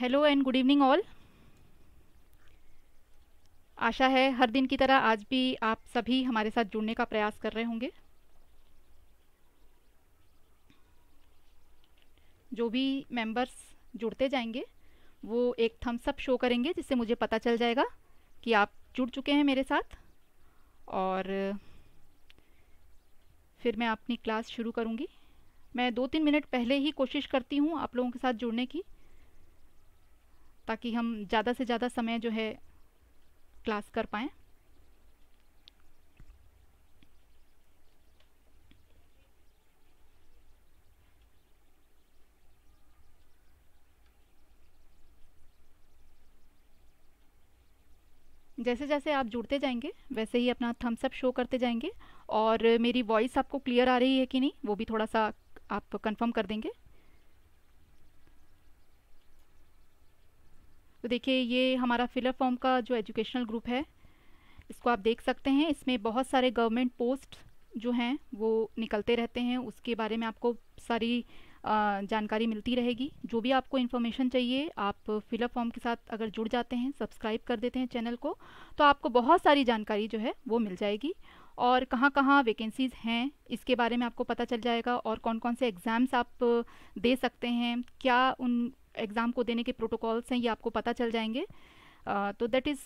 Hello and good evening all आशा है हर दिन की तरह आज भी आप सभी हमारे साथ जुड़ने का प्रयास कर रहे होंगे जो भी मेंबर्स जुड़ते जाएंगे वो एक थम्स अप शो करेंगे जिससे मुझे पता चल जाएगा कि आप जुड़ चुके हैं मेरे साथ और फिर मैं अपनी क्लास शुरू करूँगी मैं दो तीन मिनट पहले ही कोशिश करती हूँ आप लोगों के साथ जुड़ने की ताकि हम ज़्यादा से ज़्यादा समय जो है क्लास कर पाएँ जैसे जैसे आप जुड़ते जाएंगे वैसे ही अपना थम्स अप शो करते जाएंगे और मेरी वॉइस आपको क्लियर आ रही है कि नहीं वो भी थोड़ा सा आप कंफर्म कर देंगे तो देखिए ये हमारा फिलर फॉर्म का जो एजुकेशनल ग्रुप है इसको आप देख सकते हैं इसमें बहुत सारे गवर्नमेंट पोस्ट जो हैं वो निकलते रहते हैं उसके बारे में आपको सारी जानकारी मिलती रहेगी जो भी आपको इन्फॉर्मेशन चाहिए आप फिलअप फॉर्म के साथ अगर जुड़ जाते हैं सब्सक्राइब कर देते हैं चैनल को तो आपको बहुत सारी जानकारी जो है वो मिल जाएगी और कहाँ कहाँ वैकेंसीज़ हैं इसके बारे में आपको पता चल जाएगा और कौन कौन से एग्ज़ाम्स आप दे सकते हैं क्या उन एग्ज़ाम को देने के प्रोटोकॉल्स हैं ये आपको पता चल जाएंगे आ, तो that is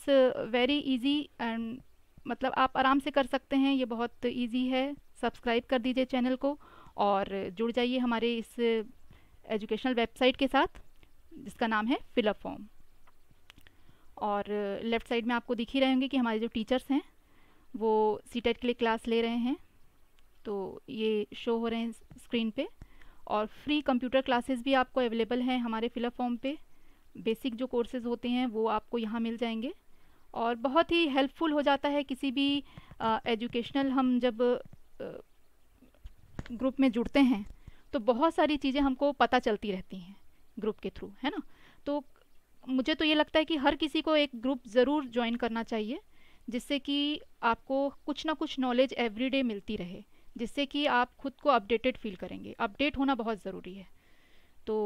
very easy and मतलब आप आराम से कर सकते हैं ये बहुत इजी है सब्सक्राइब कर दीजिए चैनल को और जुड़ जाइए हमारे इस एजुकेशनल वेबसाइट के साथ जिसका नाम है फिलअप फॉर्म और लेफ़्ट साइड में आपको दिख ही रहे होंगे कि हमारे जो टीचर्स हैं वो सी के लिए क्लास ले रहे हैं तो ये शो हो रहे हैं स्क्रीन पे और फ्री कंप्यूटर क्लासेस भी आपको अवेलेबल हैं हमारे फिलअप फॉर्म पे बेसिक जो कोर्सेज़ होते हैं वो आपको यहाँ मिल जाएंगे और बहुत ही हेल्पफुल हो जाता है किसी भी एजुकेशनल हम जब ग्रुप में जुड़ते हैं तो बहुत सारी चीज़ें हमको पता चलती रहती हैं ग्रुप के थ्रू है ना तो मुझे तो ये लगता है कि हर किसी को एक ग्रुप ज़रूर ज्वाइन करना चाहिए जिससे कि आपको कुछ ना कुछ नॉलेज एवरीडे मिलती रहे जिससे कि आप खुद को अपडेटेड फील करेंगे अपडेट होना बहुत ज़रूरी है तो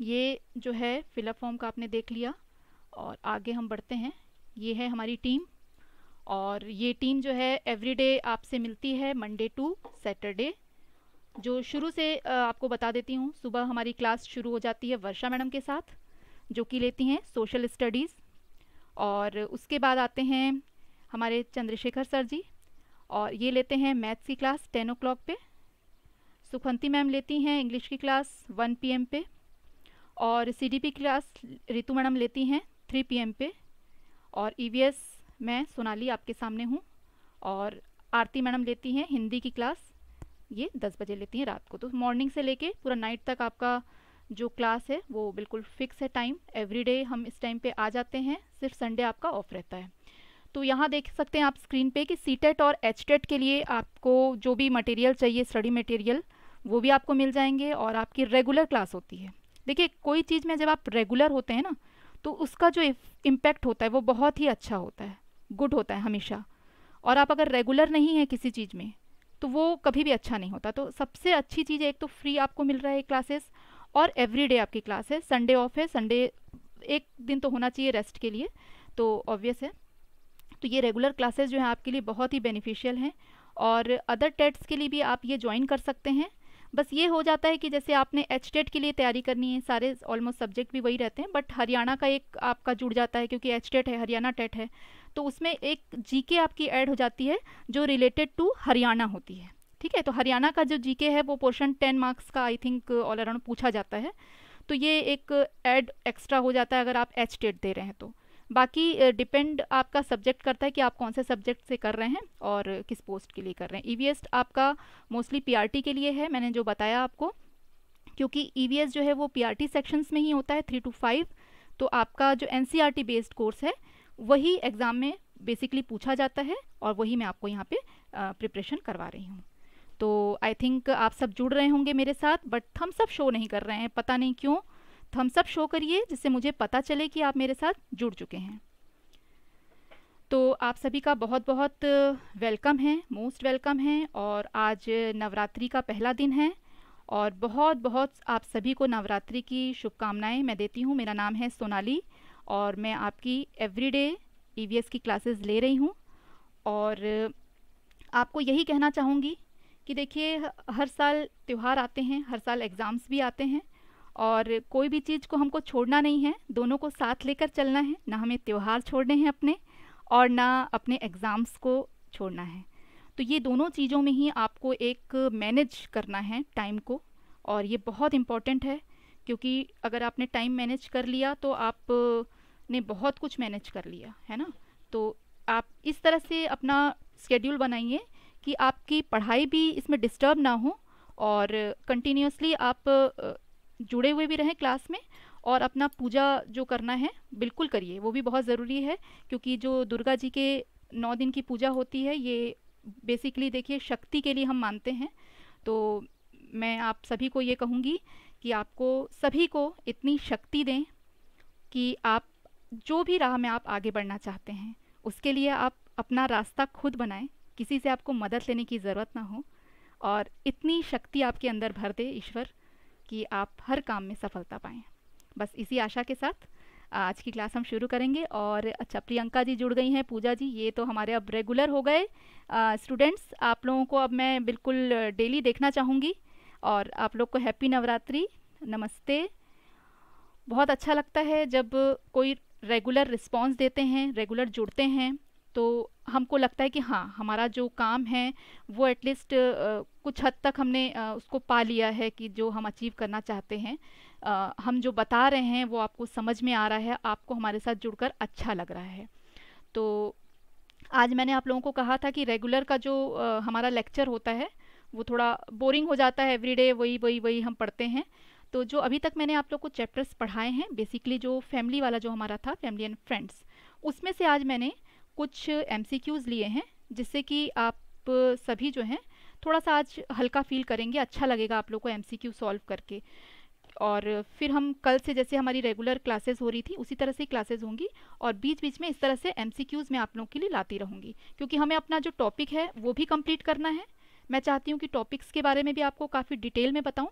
ये जो है फिलअप फॉर्म का आपने देख लिया और आगे हम बढ़ते हैं ये है हमारी टीम और ये टीम जो है एवरीडे आपसे मिलती है मंडे टू सैटरडे जो शुरू से आपको बता देती हूँ सुबह हमारी क्लास शुरू हो जाती है वर्षा मैडम के साथ जो कि लेती हैं सोशल स्टडीज़ और उसके बाद आते हैं हमारे चंद्रशेखर सर जी और ये लेते हैं मैथ्स की क्लास टेन ओ क्लॉक पर सुखवंती मैम लेती हैं इंग्लिश की क्लास वन पी एम पे और C D P class Ritu madam लेती हैं थ्री पी एम पे और ई वी एस मैं सोनाली आपके सामने हूँ और आरती मैडम लेती हैं हिंदी की क्लास ये दस बजे लेती हैं रात को तो मॉर्निंग से लेके पूरा नाइट तक आपका जो क्लास है वो बिल्कुल फिक्स है टाइम एवरीडे हम इस टाइम पे आ जाते हैं सिर्फ संडे आपका ऑफ रहता है तो यहाँ देख सकते हैं आप स्क्रीन पे कि सी टेट e और एच टेट e के लिए आपको जो भी मटेरियल चाहिए स्टडी मटेरियल वो भी आपको मिल जाएंगे और आपकी रेगुलर क्लास होती है देखिए कोई चीज़ में जब आप रेगुलर होते हैं ना तो उसका जो इम्पैक्ट होता है वो बहुत ही अच्छा होता है गुड होता है हमेशा और आप अगर रेगुलर नहीं हैं किसी चीज़ में तो वो कभी भी अच्छा नहीं होता तो सबसे अच्छी चीज़ एक तो फ्री आपको मिल रहा है क्लासेस और एवरीडे आपकी क्लास है संडे ऑफ है संडे एक दिन तो होना चाहिए रेस्ट के लिए तो ऑब्वियस है तो ये रेगुलर क्लासेस जो हैं आपके लिए बहुत ही बेनिफिशियल हैं और अदर टेट्स के लिए भी आप ये ज्वाइन कर सकते हैं बस ये हो जाता है कि जैसे आपने एच टेट के लिए तैयारी करनी है सारे ऑलमोस्ट सब्जेक्ट भी वही रहते हैं बट हरियाणा का एक आपका जुड़ जाता है क्योंकि एच टेट है हरियाणा टेट है तो उसमें एक जीके आपकी ऐड हो जाती है जो रिलेटेड टू हरियाणा होती है ठीक है तो हरियाणा का जो जीके है वो पोर्शन टेन मार्क्स का आई थिंक ऑल अराउंड पूछा जाता है तो ये एक ऐड एक्स्ट्रा हो जाता है अगर आप एच टेट दे रहे हैं तो बाकी डिपेंड आपका सब्जेक्ट करता है कि आप कौन से सब्जेक्ट से कर रहे हैं और किस पोस्ट के लिए कर रहे हैं ई e आपका मोस्टली पी के लिए है मैंने जो बताया आपको क्योंकि ई e जो है वो पी सेक्शंस में ही होता है थ्री टू फाइव तो आपका जो एन बेस्ड कोर्स है वही एग्ज़ाम में बेसिकली पूछा जाता है और वही मैं आपको यहाँ पे प्रिपरेशन करवा रही हूँ तो आई थिंक आप सब जुड़ रहे होंगे मेरे साथ बट हम सब शो नहीं कर रहे हैं पता नहीं क्यों थम्सअप शो करिए जिससे मुझे पता चले कि आप मेरे साथ जुड़ चुके हैं तो आप सभी का बहुत बहुत वेलकम है मोस्ट वेलकम है और आज नवरात्रि का पहला दिन है और बहुत बहुत आप सभी को नवरात्रि की शुभकामनाएं मैं देती हूँ मेरा नाम है सोनाली और मैं आपकी एवरीडे ईवीएस e की क्लासेस ले रही हूँ और आपको यही कहना चाहूँगी कि देखिए हर साल त्यौहार आते हैं हर साल एग्ज़ाम्स भी आते हैं और कोई भी चीज़ को हमको छोड़ना नहीं है दोनों को साथ लेकर चलना है ना हमें त्यौहार छोड़ने हैं अपने और ना अपने एग्ज़ाम्स को छोड़ना है तो ये दोनों चीज़ों में ही आपको एक मैनेज करना है टाइम को और ये बहुत इम्पॉर्टेंट है क्योंकि अगर आपने टाइम मैनेज कर लिया तो आप ने बहुत कुछ मैनेज कर लिया है ना तो आप इस तरह से अपना स्केड्यूल बनाइए कि आपकी पढ़ाई भी इसमें डिस्टर्ब ना हो और कंटिन्यूसली आप जुड़े हुए भी रहें क्लास में और अपना पूजा जो करना है बिल्कुल करिए वो भी बहुत ज़रूरी है क्योंकि जो दुर्गा जी के नौ दिन की पूजा होती है ये बेसिकली देखिए शक्ति के लिए हम मानते हैं तो मैं आप सभी को ये कहूँगी कि आपको सभी को इतनी शक्ति दें कि आप जो भी राह में आप आगे बढ़ना चाहते हैं उसके लिए आप अपना रास्ता खुद बनाएं किसी से आपको मदद लेने की ज़रूरत ना हो और इतनी शक्ति आपके अंदर भर दे ईश्वर कि आप हर काम में सफलता पाएँ बस इसी आशा के साथ आज की क्लास हम शुरू करेंगे और अच्छा प्रियंका जी जुड़ गई हैं पूजा जी ये तो हमारे अब रेगुलर हो गए स्टूडेंट्स आप लोगों को अब मैं बिल्कुल डेली देखना चाहूँगी और आप लोग को हैप्पी नवरात्रि नमस्ते बहुत अच्छा लगता है जब कोई रेगुलर रिस्पॉन्स देते हैं रेगुलर जुड़ते हैं तो हमको लगता है कि हाँ हमारा जो काम है वो एटलीस्ट कुछ हद तक हमने उसको पा लिया है कि जो हम अचीव करना चाहते हैं हम जो बता रहे हैं वो आपको समझ में आ रहा है आपको हमारे साथ जुड़कर अच्छा लग रहा है तो आज मैंने आप लोगों को कहा था कि रेगुलर का जो हमारा लेक्चर होता है वो थोड़ा बोरिंग हो जाता है एवरीडे वही वही वही हम पढ़ते हैं तो जो अभी तक मैंने आप लोग को चैप्टर्स पढ़ाए हैं बेसिकली जो फैमिली वाला जो हमारा था फैमिली एंड फ्रेंड्स उसमें से आज मैंने कुछ एम लिए हैं जिससे कि आप सभी जो हैं थोड़ा सा आज हल्का फील करेंगे अच्छा लगेगा आप लोग को एम सॉल्व करके और फिर हम कल से जैसे हमारी रेगुलर क्लासेस हो रही थी उसी तरह से क्लासेस होंगी और बीच बीच में इस तरह से एम मैं आप लोगों के लिए लाती रहूँगी क्योंकि हमें अपना जो टॉपिक है वो भी कम्प्लीट करना है मैं चाहती हूँ कि टॉपिक्स के बारे में भी आपको काफ़ी डिटेल में बताऊँ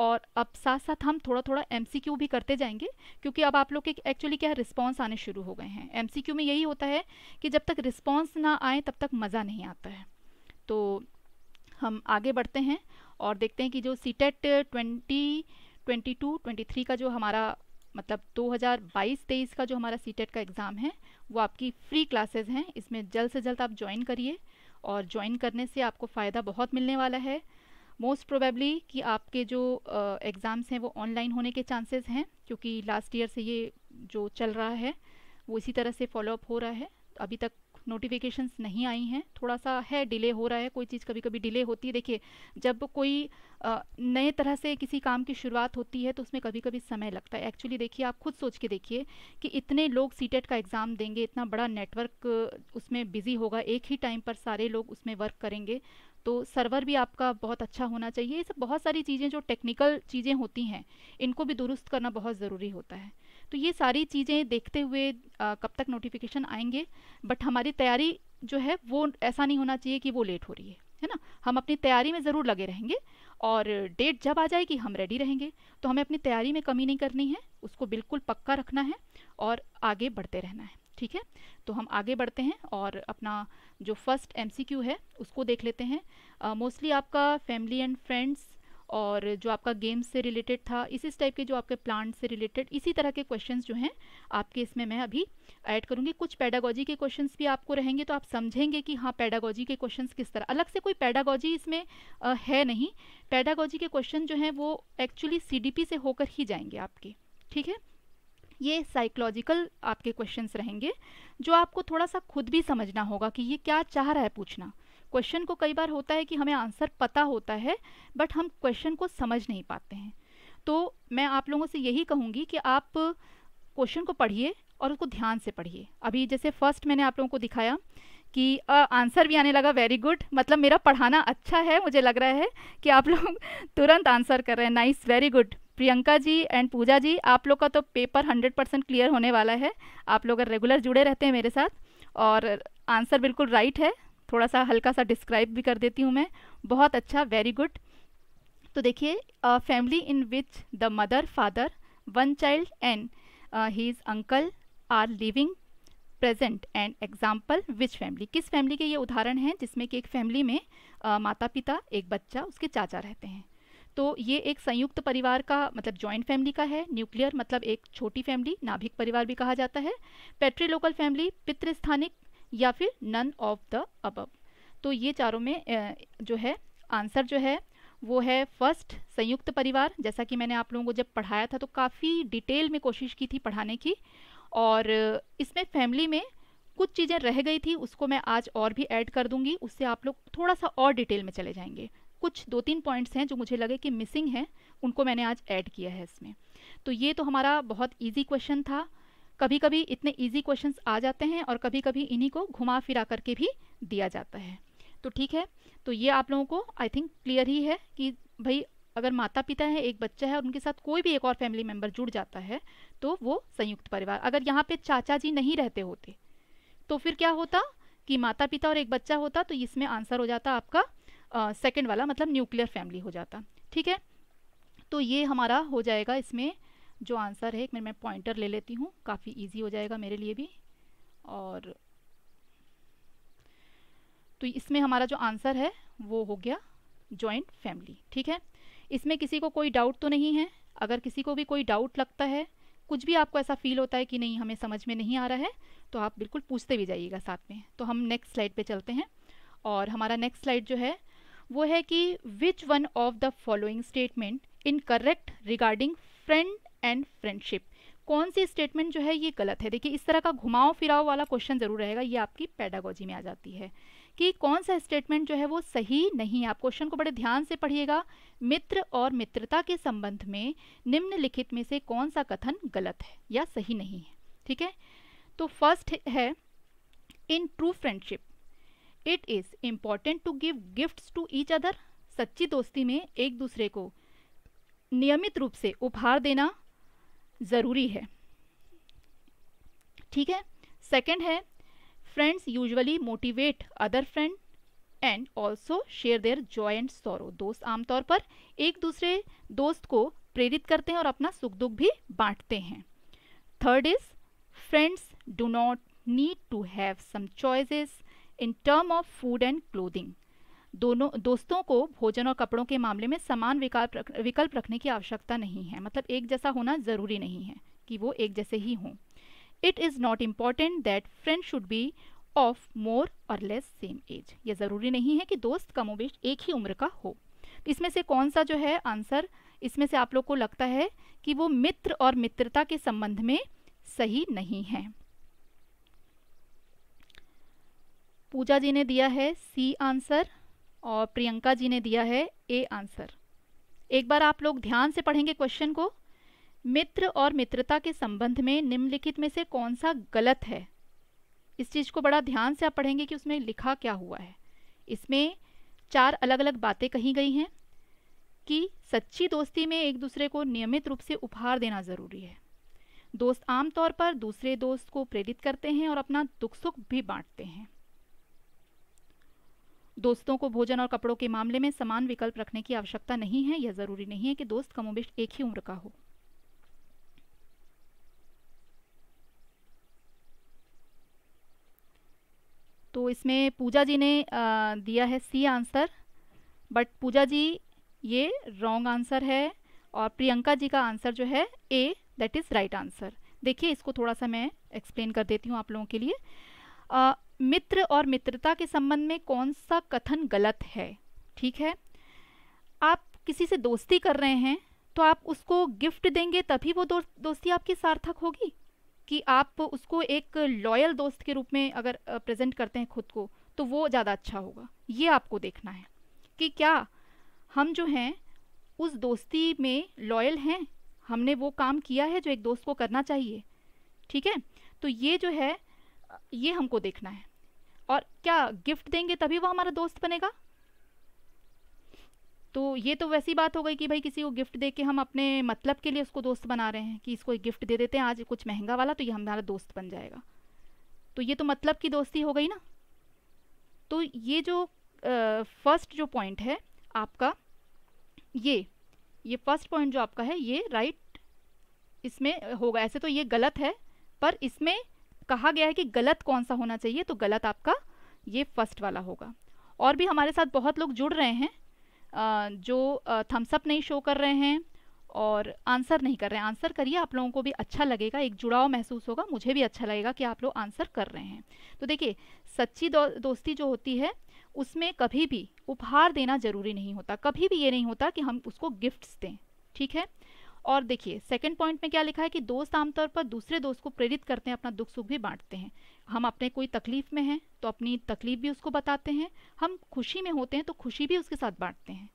और अब साथ साथ हम थोड़ा थोड़ा एम भी करते जाएंगे क्योंकि अब आप लोग के एक्चुअली क्या है रिस्पॉन्स आने शुरू हो गए हैं एम में यही होता है कि जब तक रिस्पॉन्स ना आए तब तक मज़ा नहीं आता है तो हम आगे बढ़ते हैं और देखते हैं कि जो C TET twenty twenty two twenty three का जो हमारा मतलब 2022-23 का जो हमारा सी टेट e का एग्ज़ाम है वो आपकी फ्री क्लासेस हैं इसमें जल्द से जल्द आप ज्वाइन करिए और ज्वाइन करने से आपको फ़ायदा बहुत मिलने वाला है मोस्ट प्रोबेबली कि आपके जो एग्ज़ाम्स हैं वो ऑनलाइन होने के चांसेस हैं क्योंकि लास्ट ईयर से ये जो चल रहा है वो इसी तरह से फॉलोअप हो रहा है अभी तक नोटिफिकेशंस नहीं आई हैं थोड़ा सा है डिले हो रहा है कोई चीज़ कभी कभी डिले होती है देखिए जब कोई नए तरह से किसी काम की शुरुआत होती है तो उसमें कभी कभी समय लगता है एक्चुअली देखिए आप खुद सोच के देखिए कि इतने लोग सीटेट e का एग्ज़ाम देंगे इतना बड़ा नेटवर्क उसमें बिज़ी होगा एक ही टाइम पर सारे लोग उसमें वर्क करेंगे तो सर्वर भी आपका बहुत अच्छा होना चाहिए ये सब बहुत सारी चीज़ें जो टेक्निकल चीज़ें होती हैं इनको भी दुरुस्त करना बहुत ज़रूरी होता है तो ये सारी चीज़ें देखते हुए आ, कब तक नोटिफिकेशन आएंगे बट हमारी तैयारी जो है वो ऐसा नहीं होना चाहिए कि वो लेट हो रही है है ना हम अपनी तैयारी में ज़रूर लगे रहेंगे और डेट जब आ जाएगी हम रेडी रहेंगे तो हमें अपनी तैयारी में कमी नहीं करनी है उसको बिल्कुल पक्का रखना है और आगे बढ़ते रहना है ठीक है तो हम आगे बढ़ते हैं और अपना जो फर्स्ट एमसीक्यू है उसको देख लेते हैं मोस्टली uh, आपका फैमिली एंड फ्रेंड्स और जो आपका गेम्स से रिलेटेड था इस इस टाइप के जो आपके प्लांट से रिलेटेड इसी तरह के क्वेश्चंस जो हैं आपके इसमें मैं अभी ऐड करूँगी कुछ पैडागोजी के क्वेश्चंस भी आपको रहेंगे तो आप समझेंगे कि हाँ पैडागोजी के क्वेश्चंस किस तरह अलग से कोई पैडागोजी इसमें आ, है नहीं पैडागोजी के क्वेश्चन जो हैं वो एक्चुअली सी से होकर ही जाएंगे आपके ठीक है ये साइकोलॉजिकल आपके क्वेश्चंस रहेंगे जो आपको थोड़ा सा खुद भी समझना होगा कि ये क्या चाह रहा है पूछना क्वेश्चन को कई बार होता है कि हमें आंसर पता होता है बट हम क्वेश्चन को समझ नहीं पाते हैं तो मैं आप लोगों से यही कहूँगी कि आप क्वेश्चन को पढ़िए और उसको ध्यान से पढ़िए अभी जैसे फर्स्ट मैंने आप लोगों को दिखाया कि आंसर भी आने लगा वेरी गुड मतलब मेरा पढ़ाना अच्छा है मुझे लग रहा है कि आप लोग तुरंत आंसर कर रहे हैं nice very good Priyanka ji and Pooja ji आप लोग का तो पेपर हंड्रेड परसेंट क्लियर होने वाला है आप लोग अगर रेगुलर जुड़े रहते हैं मेरे साथ और आंसर बिल्कुल राइट है थोड़ा सा हल्का सा डिस्क्राइब भी कर देती हूँ मैं बहुत अच्छा वेरी गुड तो देखिए family in which the mother father one child and his uncle are living present and example which family किस फैमिली के ये उदाहरण हैं जिसमें कि एक फैमिली में uh, माता पिता एक बच्चा उसके चाचा रहते हैं तो ये एक संयुक्त परिवार का मतलब ज्वाइंट फैमिली का है न्यूक्लियर मतलब एक छोटी फैमिली नाभिक परिवार भी कहा जाता है पेट्रीलोकल फैमिली पितृस्थानिक या फिर नन ऑफ द अबब तो ये चारों में जो है आंसर जो है वो है फर्स्ट संयुक्त परिवार जैसा कि मैंने आप लोगों को जब पढ़ाया था तो काफ़ी डिटेल में कोशिश की थी पढ़ाने की और इसमें फैमिली में कुछ चीज़ें रह गई थी उसको मैं आज और भी ऐड कर दूंगी उससे आप लोग थोड़ा सा और डिटेल में चले जाएंगे कुछ दो तीन पॉइंट्स हैं जो मुझे लगे कि मिसिंग हैं उनको मैंने आज ऐड किया है इसमें तो ये तो हमारा बहुत ईजी क्वेश्चन था कभी कभी इतने ईजी क्वेश्चन आ जाते हैं और कभी कभी इन्हीं को घुमा फिरा करके भी दिया जाता है तो ठीक है तो ये आप लोगों को आई थिंक क्लियर ही है कि भाई अगर माता पिता है एक बच्चा है और उनके साथ कोई भी एक और फैमिली मेम्बर जुड़ जाता है तो वो संयुक्त परिवार अगर यहाँ पे चाचा जी नहीं रहते होते तो फिर क्या होता कि माता पिता और एक बच्चा होता तो इसमें आंसर हो जाता आपका सेकेंड वाला मतलब न्यूक्लियर फैमिली हो जाता ठीक है तो ये हमारा हो जाएगा इसमें जो आंसर है एक मैं पॉइंटर ले लेती हूँ काफ़ी इजी हो जाएगा मेरे लिए भी और तो इसमें हमारा जो आंसर है वो हो गया जॉइंट फैमिली ठीक है इसमें किसी को कोई डाउट तो नहीं है अगर किसी को भी कोई डाउट लगता है कुछ भी आपको ऐसा फील होता है कि नहीं हमें समझ में नहीं आ रहा है तो आप बिल्कुल पूछते भी जाइएगा साथ में तो हम नेक्स्ट स्लाइड पे चलते हैं और हमारा नेक्स्ट स्लाइड जो है वो है कि which one of the following statement in correct regarding friend and friendship कौन सी स्टेटमेंट जो है ये गलत है देखिए इस तरह का घुमाओ फिराव वाला क्वेश्चन ज़रूर रहेगा ये आपकी पैडागोजी में आ जाती है कि कौन सा स्टेटमेंट जो है वो सही नहीं है आप क्वेश्चन को बड़े ध्यान से पढ़िएगा मित्र और मित्रता के संबंध में निम्नलिखित में से कौन सा कथन गलत है या सही नहीं है ठीक है तो फर्स्ट है in true friendship it is important to give gifts to each other सच्ची दोस्ती में एक दूसरे को नियमित रूप से उपहार देना ज़रूरी है ठीक है सेकंड है friends usually motivate other friend and also share their joy and sorrow दोस्त आमतौर पर एक दूसरे दोस्त को प्रेरित करते हैं और अपना सुख दुख भी बांटते हैं third is friends do not need to have some choices in term of food and clothing दोनों दोस्तों को भोजन और कपड़ों के मामले में समान विकल्प विकल्प रखने की आवश्यकता नहीं है मतलब एक जैसा होना ज़रूरी नहीं है कि वो एक जैसे ही हों it is not important that friend should be of more और लेस सेम एज ये ज़रूरी नहीं है कि दोस्त कमोबेश एक ही उम्र का हो तो इसमें से कौन सा जो है आंसर इसमें से आप लोग को लगता है कि वो मित्र और मित्रता के संबंध में सही नहीं है पूजा जी ने दिया है सी आंसर और प्रियंका जी ने दिया है ए आंसर एक बार आप लोग ध्यान से पढ़ेंगे क्वेश्चन को मित्र और मित्रता के संबंध में निम्नलिखित में से कौन सा गलत है इस चीज़ को बड़ा ध्यान से आप पढ़ेंगे कि उसमें लिखा क्या हुआ है इसमें चार अलग अलग बातें कही गई हैं कि सच्ची दोस्ती में एक दूसरे को नियमित रूप से उपहार देना ज़रूरी है दोस्त आमतौर पर दूसरे दोस्त को प्रेरित करते हैं और अपना दुख सुख भी बांटते हैं दोस्तों को भोजन और कपड़ों के मामले में समान विकल्प रखने की आवश्यकता नहीं है यह जरूरी नहीं है कि दोस्त कमोबेश एक ही उम्र का हो तो इसमें पूजा जी ने दिया है सी आंसर बट पूजा जी ये रॉन्ग आंसर है और प्रियंका जी का आंसर जो है A that is right answer देखिए इसको थोड़ा सा मैं एक्सप्लेन कर देती हूँ आप लोगों के लिए मित्र और मित्रता के संबंध में कौन सा कथन गलत है ठीक है आप किसी से दोस्ती कर रहे हैं तो आप उसको गिफ्ट देंगे तभी वो दो, दोस्ती आपकी सार्थक होगी कि आप उसको एक लॉयल दोस्त के रूप में अगर प्रेजेंट करते हैं खुद को तो वो ज़्यादा अच्छा होगा ये आपको देखना है कि क्या हम जो हैं उस दोस्ती में लॉयल हैं हमने वो काम किया है जो एक दोस्त को करना चाहिए ठीक है तो ये जो है ये हमको देखना है और क्या गिफ्ट देंगे तभी वो हमारा दोस्त बनेगा तो ये तो वैसी बात हो गई कि भाई किसी को गिफ्ट दे के हम अपने मतलब के लिए उसको दोस्त बना रहे हैं कि इसको एक गिफ्ट दे देते हैं आज कुछ महंगा वाला तो ये हमारा दोस्त बन जाएगा तो ये तो मतलब की दोस्ती हो गई ना तो ये जो फर्स्ट जो पॉइंट है आपका ये ये फर्स्ट पॉइंट जो आपका है ये राइट right इसमें होगा ऐसे तो ये गलत है पर इसमें कहा गया है कि गलत कौन सा होना चाहिए तो गलत आपका ये फर्स्ट वाला होगा और भी हमारे साथ बहुत लोग जुड़ रहे हैं जो थम्सअप नहीं शो कर रहे हैं और आंसर नहीं कर रहे हैं आंसर करिए आप लोगों को भी अच्छा लगेगा एक जुड़ाव महसूस होगा मुझे भी अच्छा लगेगा कि आप लोग आंसर कर रहे हैं तो देखिए सच्ची दो, दोस्ती जो होती है उसमें कभी भी उपहार देना ज़रूरी नहीं होता कभी भी ये नहीं होता कि हम उसको गिफ्ट्स दें ठीक है और देखिए सेकंड पॉइंट में क्या लिखा है कि दोस्त आमतौर पर दूसरे दोस्त को प्रेरित करते हैं अपना दुख सुख भी बांटते हैं हम अपने कोई तकलीफ में हैं तो अपनी तकलीफ भी उसको बताते हैं हम खुशी में होते हैं तो खुशी भी उसके साथ बांटते हैं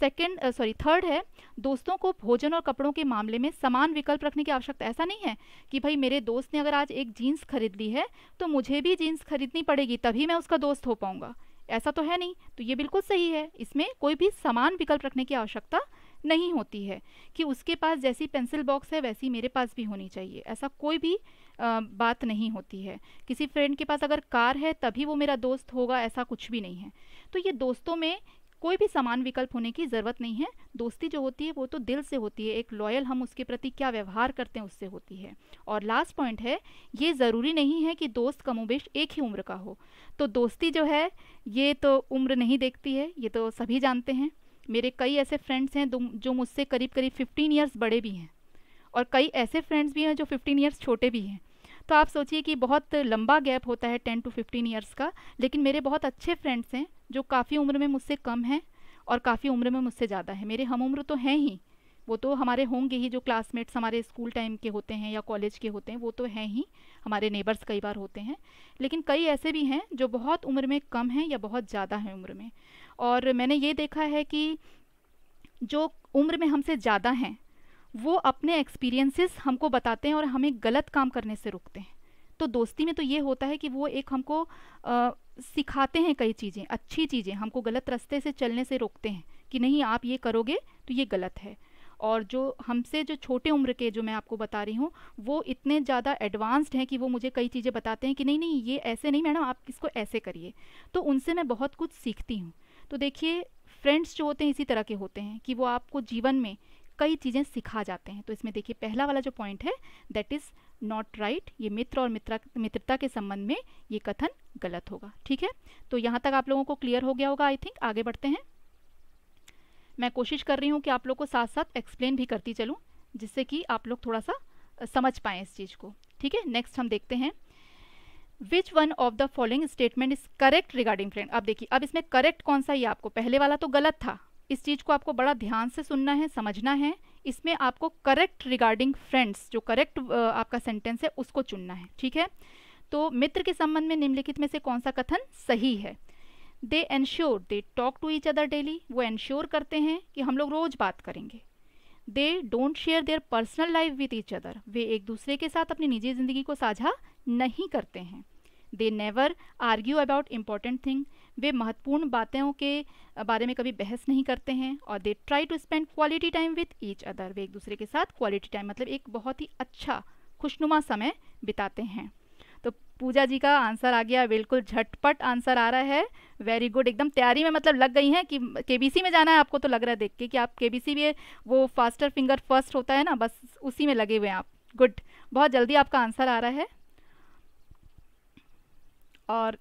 सेकेंड सॉरी थर्ड है दोस्तों को भोजन और कपड़ों के मामले में समान विकल्प रखने की आवश्यकता ऐसा नहीं है कि भाई मेरे दोस्त ने अगर आज एक जीन्स खरीद ली है तो मुझे भी जीन्स खरीदनी पड़ेगी तभी मैं उसका दोस्त हो पाऊंगा ऐसा तो है नहीं तो ये बिल्कुल सही है इसमें कोई भी समान विकल्प रखने की आवश्यकता नहीं होती है कि उसके पास जैसी पेंसिल बॉक्स है वैसी मेरे पास भी होनी चाहिए ऐसा कोई भी आ, बात नहीं होती है किसी फ्रेंड के पास अगर कार है तभी वो मेरा दोस्त होगा ऐसा कुछ भी नहीं है तो ये दोस्तों में कोई भी समान विकल्प होने की ज़रूरत नहीं है दोस्ती जो होती है वो तो दिल से होती है एक लॉयल हम उसके प्रति क्या व्यवहार करते हैं उससे होती है और लास्ट पॉइंट है ये ज़रूरी नहीं है कि दोस्त कमोबेश एक ही उम्र का हो तो दोस्ती जो है ये तो उम्र नहीं देखती है ये तो सभी जानते हैं मेरे कई ऐसे फ्रेंड्स हैं जो मुझसे करीब करीब फिफ्टीन ईयर्स बड़े भी हैं और कई ऐसे फ्रेंड्स भी हैं जो फिफ्टीन ईयर्स छोटे भी हैं तो आप सोचिए कि बहुत लंबा गैप होता है टेन टू फिफ्टीन ईयर्स का लेकिन मेरे बहुत अच्छे फ्रेंड्स हैं जो काफ़ी उम्र में मुझसे कम हैं और काफ़ी उम्र में मुझसे ज़्यादा है मेरे हम उम्र तो हैं ही वो तो हमारे होंगे ही जो क्लासमेट्स हमारे स्कूल टाइम के होते हैं या कॉलेज के होते हैं वो तो हैं ही हमारे नेबर्स कई बार होते हैं लेकिन कई ऐसे भी हैं जो बहुत उम्र में कम हैं या बहुत ज़्यादा हैं उम्र में और मैंने ये देखा है कि जो उम्र में हमसे ज़्यादा हैं वो अपने एक्सपीरियंसेस हमको बताते हैं और हमें गलत काम करने से रोकते हैं तो दोस्ती में तो ये होता है कि वो एक हमको आ, सिखाते हैं कई चीज़ें अच्छी चीज़ें हमको गलत रास्ते से चलने से रोकते हैं कि नहीं आप ये करोगे तो ये गलत है और जो हमसे जो छोटे उम्र के जो मैं आपको बता रही हूँ वो इतने ज़्यादा एडवांस्ड हैं कि वो मुझे कई चीज़ें बताते हैं कि नहीं नहीं ये ऐसे नहीं मैडम आप इसको ऐसे करिए तो उनसे मैं बहुत कुछ सीखती हूँ तो देखिए फ्रेंड्स जो होते हैं इसी तरह के होते हैं कि वो आपको जीवन में कई चीज़ें सिखा जाते हैं तो इसमें देखिए पहला वाला जो पॉइंट है दैट इज़ नॉट राइट ये मित्र और मित्र मित्रता के संबंध में ये कथन गलत होगा ठीक है तो यहाँ तक आप लोगों को क्लियर हो गया होगा आई थिंक आगे बढ़ते हैं मैं कोशिश कर रही हूँ कि आप लोग को साथ साथ एक्सप्लेन भी करती चलूँ जिससे कि आप लोग थोड़ा सा समझ पाएँ इस चीज़ को ठीक है नेक्स्ट हम देखते हैं which one of the following statement is correct regarding friend अब देखिए अब इसमें करेक्ट कौन सा ये आपको पहले वाला तो गलत था इस चीज़ को आपको बड़ा ध्यान से सुनना है समझना है इसमें आपको करेक्ट रिगार्डिंग फ्रेंड्स जो करेक्ट आपका सेंटेंस है उसको चुनना है ठीक है तो मित्र के संबंध में निम्नलिखित में से कौन सा कथन सही है they ensure they talk to each other daily वो एनश्योर करते हैं कि हम लोग रोज़ बात करेंगे they don't share their personal life with each other वे एक दूसरे के साथ अपनी निजी ज़िंदगी को साझा नहीं करते हैं they never argue about important thing वे महत्वपूर्ण बातों के बारे में कभी बहस नहीं करते हैं और they try to spend quality time with each other वे एक दूसरे के साथ क्वालिटी टाइम मतलब एक बहुत ही अच्छा खुशनुमा समय बिताते हैं तो पूजा जी का आंसर आ गया बिल्कुल झटपट आंसर आ रहा है वेरी गुड एकदम तैयारी में मतलब लग गई हैं कि के में जाना है आपको तो लग रहा है देख के कि आप केबीसी में वो फास्टर फिंगर फर्स्ट होता है ना बस उसी में लगे हुए हैं आप गुड बहुत जल्दी आपका आंसर आ रहा है और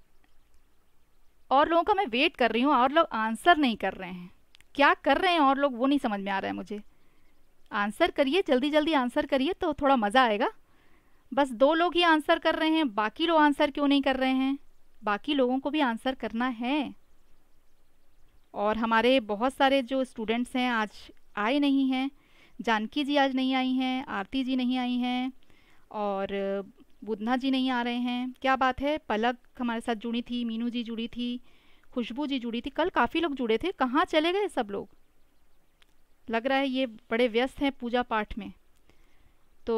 और लोगों का मैं वेट कर रही हूँ और लोग आंसर नहीं कर रहे हैं क्या कर रहे हैं और लोग वो नहीं समझ में आ रहा है मुझे आंसर करिए जल्दी जल्दी आंसर करिए तो थोड़ा मज़ा आएगा बस दो लोग ही आंसर कर रहे हैं बाकी लोग आंसर क्यों नहीं कर रहे हैं बाकी लोगों को भी आंसर करना है और हमारे बहुत सारे जो स्टूडेंट्स हैं आज आए नहीं हैं जानकी जी आज नहीं आई हैं आरती जी नहीं आई हैं और बुधना जी नहीं आ रहे हैं क्या बात है पलक हमारे साथ जुड़ी थी मीनू जी जुड़ी थी खुशबू जी जुड़ी थी कल काफ़ी लोग जुड़े थे कहाँ चले गए सब लोग लग रहा है ये बड़े व्यस्त हैं पूजा पाठ में तो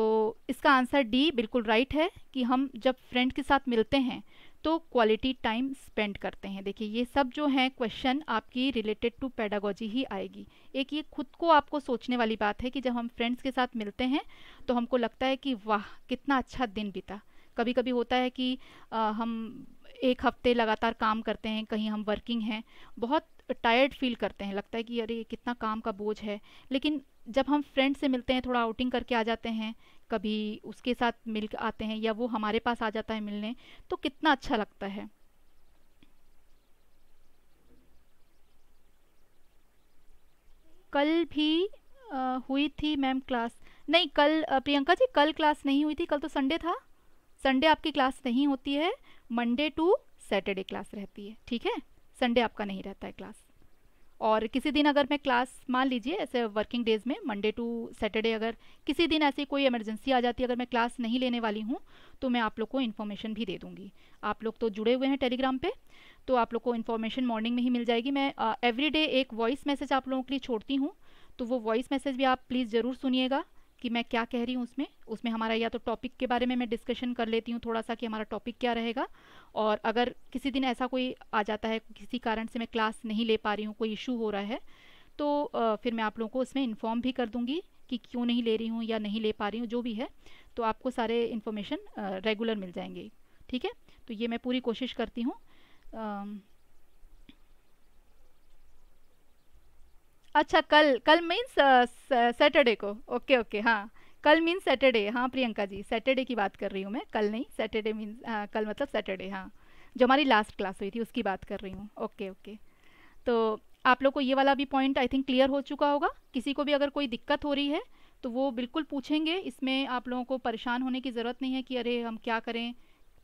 इसका आंसर डी बिल्कुल राइट है कि हम जब फ्रेंड के साथ मिलते हैं तो क्वालिटी टाइम स्पेंड करते हैं देखिए ये सब जो है क्वेश्चन आपकी रिलेटेड टू पैडागोजी ही आएगी एक ये खुद को आपको सोचने वाली बात है कि जब हम फ्रेंड्स के साथ मिलते हैं तो हमको लगता है कि वाह कितना अच्छा दिन बीता कभी कभी होता है कि आ, हम एक हफ्ते लगातार काम करते हैं कहीं हम वर्किंग हैं बहुत टायर्ड फील करते हैं लगता है कि अरे कितना काम का बोझ है लेकिन जब हम फ्रेंड से मिलते हैं थोड़ा आउटिंग करके आ जाते हैं कभी उसके साथ मिल आते हैं या वो हमारे पास आ जाता है मिलने तो कितना अच्छा लगता है कल भी आ, हुई थी मैम क्लास नहीं कल प्रियंका जी कल क्लास नहीं हुई थी कल तो संडे था संडे आपकी क्लास नहीं होती है मंडे टू सैटरडे क्लास रहती है ठीक है संडे आपका नहीं रहता है क्लास और किसी दिन अगर मैं क्लास मान लीजिए ऐसे वर्किंग डेज़ में मंडे टू सैटरडे अगर किसी दिन ऐसी कोई इमरजेंसी आ जाती है अगर मैं क्लास नहीं लेने वाली हूँ तो मैं आप लोग को इन्फॉर्मेशन भी दे दूँगी आप लोग तो जुड़े हुए हैं टेलीग्राम पे तो आप लोग को इन्फॉर्मेशन मॉर्निंग में ही मिल जाएगी मैं एवरीडे एक वॉइस मैसेज आप लोगों के लिए छोड़ती हूँ तो वो वॉइस मैसेज भी आप प्लीज़ ज़रूर सुनिएगा कि मैं क्या कह रही हूँ उसमें उसमें हमारा या तो टॉपिक के बारे में मैं डिस्कशन कर लेती हूँ थोड़ा सा कि हमारा टॉपिक क्या रहेगा और अगर किसी दिन ऐसा कोई आ जाता है किसी कारण से मैं क्लास नहीं ले पा रही हूँ कोई इशू हो रहा है तो फिर मैं आप लोगों को उसमें इन्फॉर्म भी कर दूँगी कि क्यों नहीं ले रही हूँ या नहीं ले पा रही हूँ जो भी है तो आपको सारे इन्फॉर्मेशन रेगुलर मिल जाएंगे ठीक है तो ये मैं पूरी कोशिश करती हूँ अच्छा कल कल मीन्स सैटरडे uh, uh, को ओके ओके हाँ कल मीन्स सैटरडे हाँ प्रियंका जी सैटरडे की बात कर रही हूँ मैं कल नहीं सैटरडे मीन uh, कल मतलब सैटरडे हाँ जो हमारी लास्ट क्लास हुई थी उसकी बात कर रही हूँ ओके ओके तो आप लोग को ये वाला भी पॉइंट आई थिंक क्लियर हो चुका होगा किसी को भी अगर कोई दिक्कत हो रही है तो वो बिल्कुल पूछेंगे इसमें आप लोगों को परेशान होने की ज़रूरत नहीं है कि अरे हम क्या करें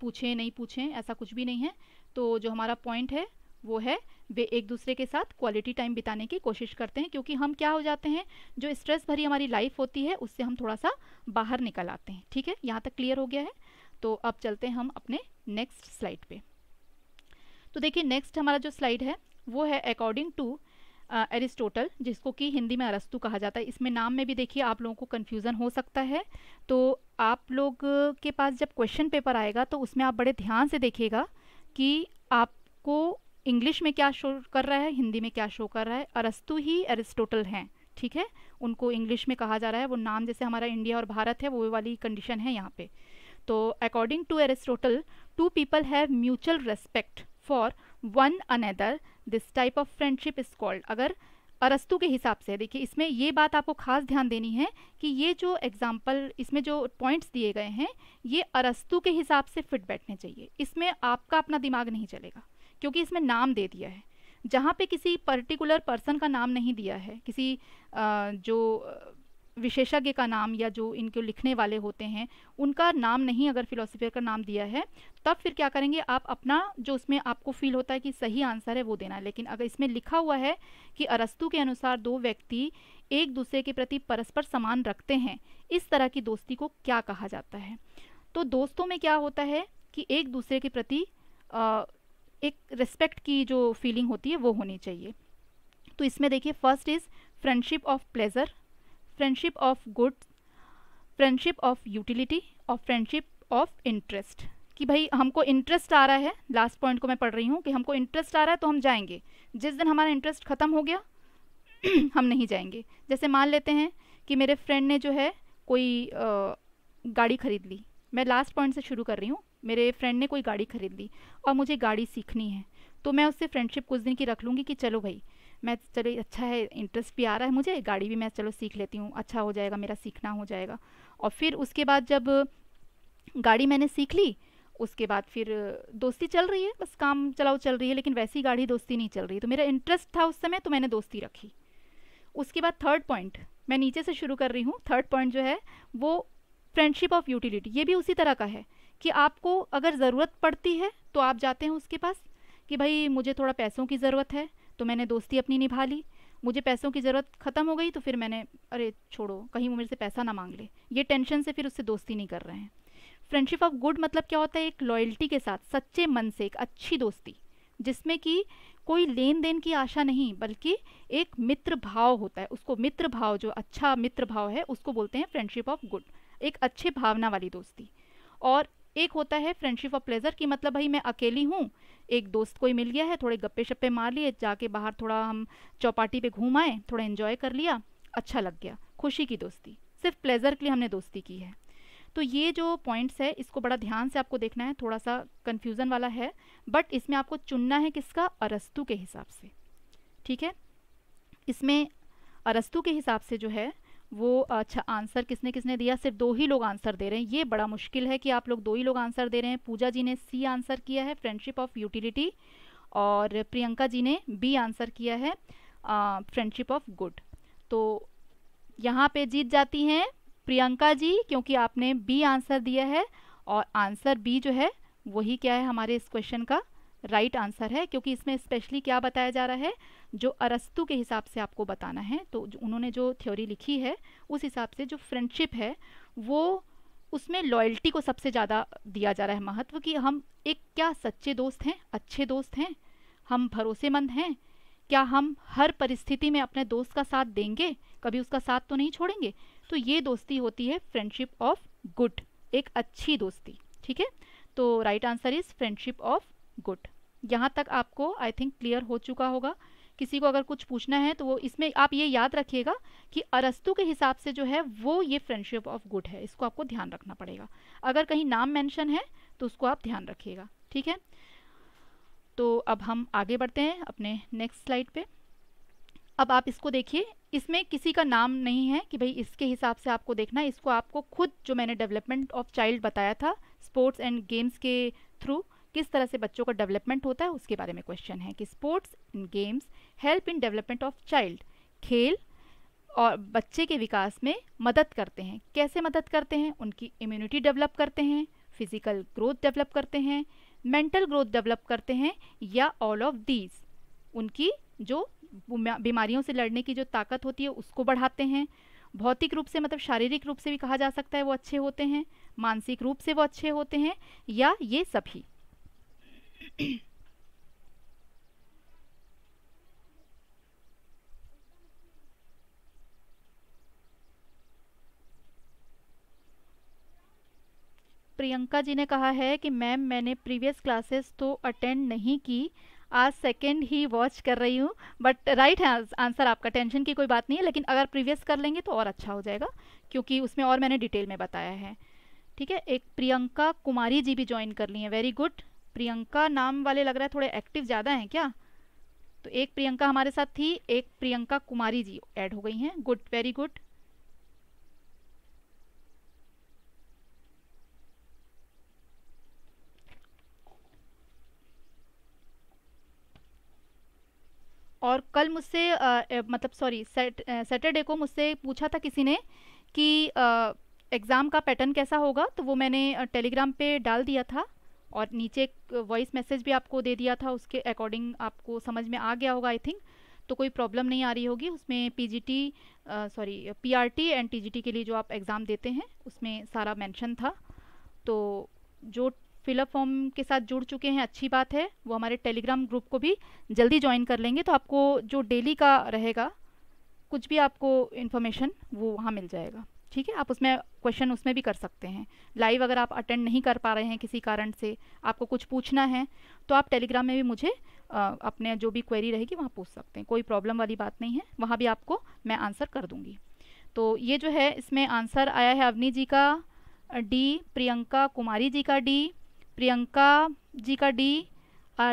पूछें नहीं पूछें ऐसा कुछ भी नहीं है तो जो हमारा पॉइंट है वो है वे एक दूसरे के साथ क्वालिटी टाइम बिताने की कोशिश करते हैं क्योंकि हम क्या हो जाते हैं जो स्ट्रेस भरी हमारी लाइफ होती है उससे हम थोड़ा सा बाहर निकल आते हैं ठीक है यहाँ तक क्लियर हो गया है तो अब चलते हैं हम अपने नेक्स्ट स्लाइड पे तो देखिए नेक्स्ट हमारा जो स्लाइड है वो है अकॉर्डिंग टू एरिस्टोटल जिसको कि हिंदी में अरस्तु कहा जाता है इसमें नाम में भी देखिए आप लोगों को कन्फ्यूज़न हो सकता है तो आप लोग के पास जब क्वेश्चन पेपर आएगा तो उसमें आप बड़े ध्यान से देखिएगा कि आपको इंग्लिश में क्या शो कर रहा है हिंदी में क्या शो कर रहा है अरस्तु ही अरिस्टोटल हैं ठीक है उनको इंग्लिश में कहा जा रहा है वो नाम जैसे हमारा इंडिया और भारत है वो वाली कंडीशन है यहाँ पे तो according to Aristotle two people have mutual respect for one another this type of friendship is called अगर अरस्तु के हिसाब से देखिए इसमें ये बात आपको खास ध्यान देनी है कि ये जो एग्जाम्पल इसमें जो पॉइंट्स दिए गए हैं ये अरस्तु के हिसाब से फिट बैठने चाहिए इसमें आपका अपना दिमाग नहीं चलेगा क्योंकि इसमें नाम दे दिया है जहाँ पे किसी पर्टिकुलर पर्सन का नाम नहीं दिया है किसी जो विशेषज्ञ का नाम या जो इनको लिखने वाले होते हैं उनका नाम नहीं अगर फिलोसफर का नाम दिया है तब फिर क्या करेंगे आप अपना जो उसमें आपको फील होता है कि सही आंसर है वो देना है लेकिन अगर इसमें लिखा हुआ है कि अरस्तु के अनुसार दो व्यक्ति एक दूसरे के प्रति परस्पर समान रखते हैं इस तरह की दोस्ती को क्या कहा जाता है तो दोस्तों में क्या होता है कि एक दूसरे के प्रति आ, एक रिस्पेक्ट की जो फीलिंग होती है वो होनी चाहिए तो इसमें देखिए first is friendship of pleasure friendship of goods friendship of utility और फ्रेंडशिप ऑफ इंटरेस्ट कि भाई हमको इंटरेस्ट आ रहा है लास्ट पॉइंट को मैं पढ़ रही हूँ कि हमको इंटरेस्ट आ रहा है तो हम जाएंगे जिस दिन हमारा इंटरेस्ट ख़त्म हो गया हम नहीं जाएंगे जैसे मान लेते हैं कि मेरे फ्रेंड ने जो है कोई आ, गाड़ी ख़रीद ली मैं लास्ट पॉइंट से शुरू कर रही हूँ मेरे फ्रेंड ने कोई गाड़ी खरीद ली और मुझे गाड़ी सीखनी है तो मैं उससे फ्रेंडशिप कुछ दिन की रख लूँगी कि चलो भाई मैं चलो अच्छा है इंटरेस्ट भी आ रहा है मुझे गाड़ी भी मैं चलो सीख लेती हूँ अच्छा हो जाएगा मेरा सीखना हो जाएगा और फिर उसके बाद जब गाड़ी मैंने सीख ली उसके बाद फिर दोस्ती चल रही है बस काम चलाओ चल रही है लेकिन वैसी गाड़ी दोस्ती नहीं चल रही तो मेरा इंटरेस्ट था उस समय तो मैंने दोस्ती रखी उसके बाद थर्ड पॉइंट मैं नीचे से शुरू कर रही हूँ थर्ड पॉइंट जो है वो फ्रेंडशिप ऑफ यूटिलिटी ये भी उसी तरह का है कि आपको अगर ज़रूरत पड़ती है तो आप जाते हैं उसके पास कि भाई मुझे थोड़ा पैसों की ज़रूरत है तो मैंने दोस्ती अपनी निभा ली मुझे पैसों की ज़रूरत ख़त्म हो गई तो फिर मैंने अरे छोड़ो कहीं वो मेरे से पैसा ना मांग ले ये टेंशन से फिर उससे दोस्ती नहीं कर रहे हैं फ्रेंडशिप ऑफ गुड मतलब क्या होता है एक लॉयल्टी के साथ सच्चे मन से एक अच्छी दोस्ती जिसमें कि कोई लेन देन की आशा नहीं बल्कि एक मित्र भाव होता है उसको मित्र भाव जो अच्छा मित्र भाव है उसको बोलते हैं फ्रेंडशिप ऑफ गुड एक अच्छे भावना वाली दोस्ती और एक होता है फ्रेंडशिप ऑफ प्लेजर कि मतलब भाई मैं अकेली हूँ एक दोस्त कोई मिल गया है थोड़े गप्पे शप्पे मार लिए जाके बाहर थोड़ा हम चौपाटी पे घूम आए थोड़ा इन्जॉय कर लिया अच्छा लग गया खुशी की दोस्ती सिर्फ प्लेजर के लिए हमने दोस्ती की है तो ये जो पॉइंट्स है इसको बड़ा ध्यान से आपको देखना है थोड़ा सा कन्फ्यूज़न वाला है बट इसमें आपको चुनना है किसका अरस्तु के हिसाब से ठीक है इसमें अरस्तु के हिसाब से जो है वो अच्छा आंसर किसने किसने दिया सिर्फ दो ही लोग आंसर दे रहे हैं ये बड़ा मुश्किल है कि आप लोग दो ही लोग आंसर दे रहे हैं पूजा जी ने सी आंसर किया है फ्रेंडशिप ऑफ यूटिलिटी और प्रियंका जी ने बी आंसर किया है फ्रेंडशिप ऑफ गुड तो यहाँ पे जीत जाती हैं प्रियंका जी क्योंकि आपने बी आंसर दिया है और आंसर बी जो है वही क्या है हमारे इस क्वेश्चन का राइट right आंसर है क्योंकि इसमें स्पेशली क्या बताया जा रहा है जो अरस्तु के हिसाब से आपको बताना है तो उन्होंने जो थ्योरी लिखी है उस हिसाब से जो फ्रेंडशिप है वो उसमें लॉयल्टी को सबसे ज़्यादा दिया जा रहा है महत्व कि हम एक क्या सच्चे दोस्त हैं अच्छे दोस्त हैं हम भरोसेमंद हैं क्या हम हर परिस्थिति में अपने दोस्त का साथ देंगे कभी उसका साथ तो नहीं छोड़ेंगे तो ये दोस्ती होती है फ्रेंडशिप ऑफ गुड एक अच्छी दोस्ती ठीक है तो right answer is friendship of good यहाँ तक आपको आई थिंक क्लियर हो चुका होगा किसी को अगर कुछ पूछना है तो वो इसमें आप ये याद रखिएगा कि अरस्तु के हिसाब से जो है वो ये फ्रेंडशिप ऑफ गुड है इसको आपको ध्यान रखना पड़ेगा अगर कहीं नाम मेंशन है तो उसको आप ध्यान रखिएगा ठीक है तो अब हम आगे बढ़ते हैं अपने नेक्स्ट स्लाइड पे अब आप इसको देखिए इसमें किसी का नाम नहीं है कि भाई इसके हिसाब से आपको देखना है इसको आपको खुद जो मैंने डेवलपमेंट ऑफ चाइल्ड बताया था स्पोर्ट्स एंड गेम्स के थ्रू किस तरह से बच्चों का डेवलपमेंट होता है उसके बारे में क्वेश्चन है कि sports in games help in development of child खेल और बच्चे के विकास में मदद करते हैं कैसे मदद करते हैं उनकी इम्यूनिटी डेवलप करते हैं फिजिकल ग्रोथ डेवलप करते हैं मेंटल ग्रोथ डेवलप करते हैं या ऑल ऑफ दीज उनकी जो बीमारियों से लड़ने की जो ताकत होती है उसको बढ़ाते हैं भौतिक रूप से मतलब शारीरिक रूप से भी कहा जा सकता है वो अच्छे होते हैं मानसिक रूप से वो अच्छे होते हैं या ये सभी प्रियंका जी ने कहा है कि मैम मैंने प्रीवियस क्लासेस तो अटेंड नहीं की आज सेकेंड ही वॉच कर रही हूँ बट राइट है आंसर आपका टेंशन की कोई बात नहीं है लेकिन अगर प्रीवियस कर लेंगे तो और अच्छा हो जाएगा क्योंकि उसमें और मैंने डिटेल में बताया है ठीक है एक प्रियंका कुमारी जी भी ज्वाइन कर ली है वेरी गुड प्रियंका नाम वाले लग रहा है थोड़े एक्टिव ज़्यादा हैं क्या तो एक प्रियंका हमारे साथ थी एक प्रियंका कुमारी जी ऐड हो गई हैं गुड वेरी गुड और कल मुझसे मतलब सॉरी सैटरडे को मुझसे पूछा था किसी ने कि एग्ज़ाम का पैटर्न कैसा होगा तो वो मैंने टेलीग्राम पे डाल दिया था और नीचे एक वॉइस मैसेज भी आपको दे दिया था उसके अकॉर्डिंग आपको समझ में आ गया होगा आई थिंक तो कोई प्रॉब्लम नहीं आ रही होगी उसमें PGT sorry PRT and TGT के लिए जो आप एग्ज़ाम देते हैं उसमें सारा मेंशन था तो जो फिलअप फॉर्म के साथ जुड़ चुके हैं अच्छी बात है वो हमारे टेलीग्राम ग्रुप को भी जल्दी ज्वाइन कर लेंगे तो आपको जो डेली का रहेगा कुछ भी आपको इन्फॉर्मेशन वो वहाँ मिल जाएगा ठीक है आप उसमें क्वेश्चन उसमें भी कर सकते हैं लाइव अगर आप अटेंड नहीं कर पा रहे हैं किसी कारण से आपको कुछ पूछना है तो आप टेलीग्राम में भी मुझे आ, अपने जो भी क्वेरी रहेगी वहाँ पूछ सकते हैं कोई प्रॉब्लम वाली बात नहीं है वहाँ भी आपको मैं आंसर कर दूँगी तो ये जो है इसमें आंसर आया है अवनी जी का डी प्रियंका कुमारी जी का डी प्रियंका जी का डी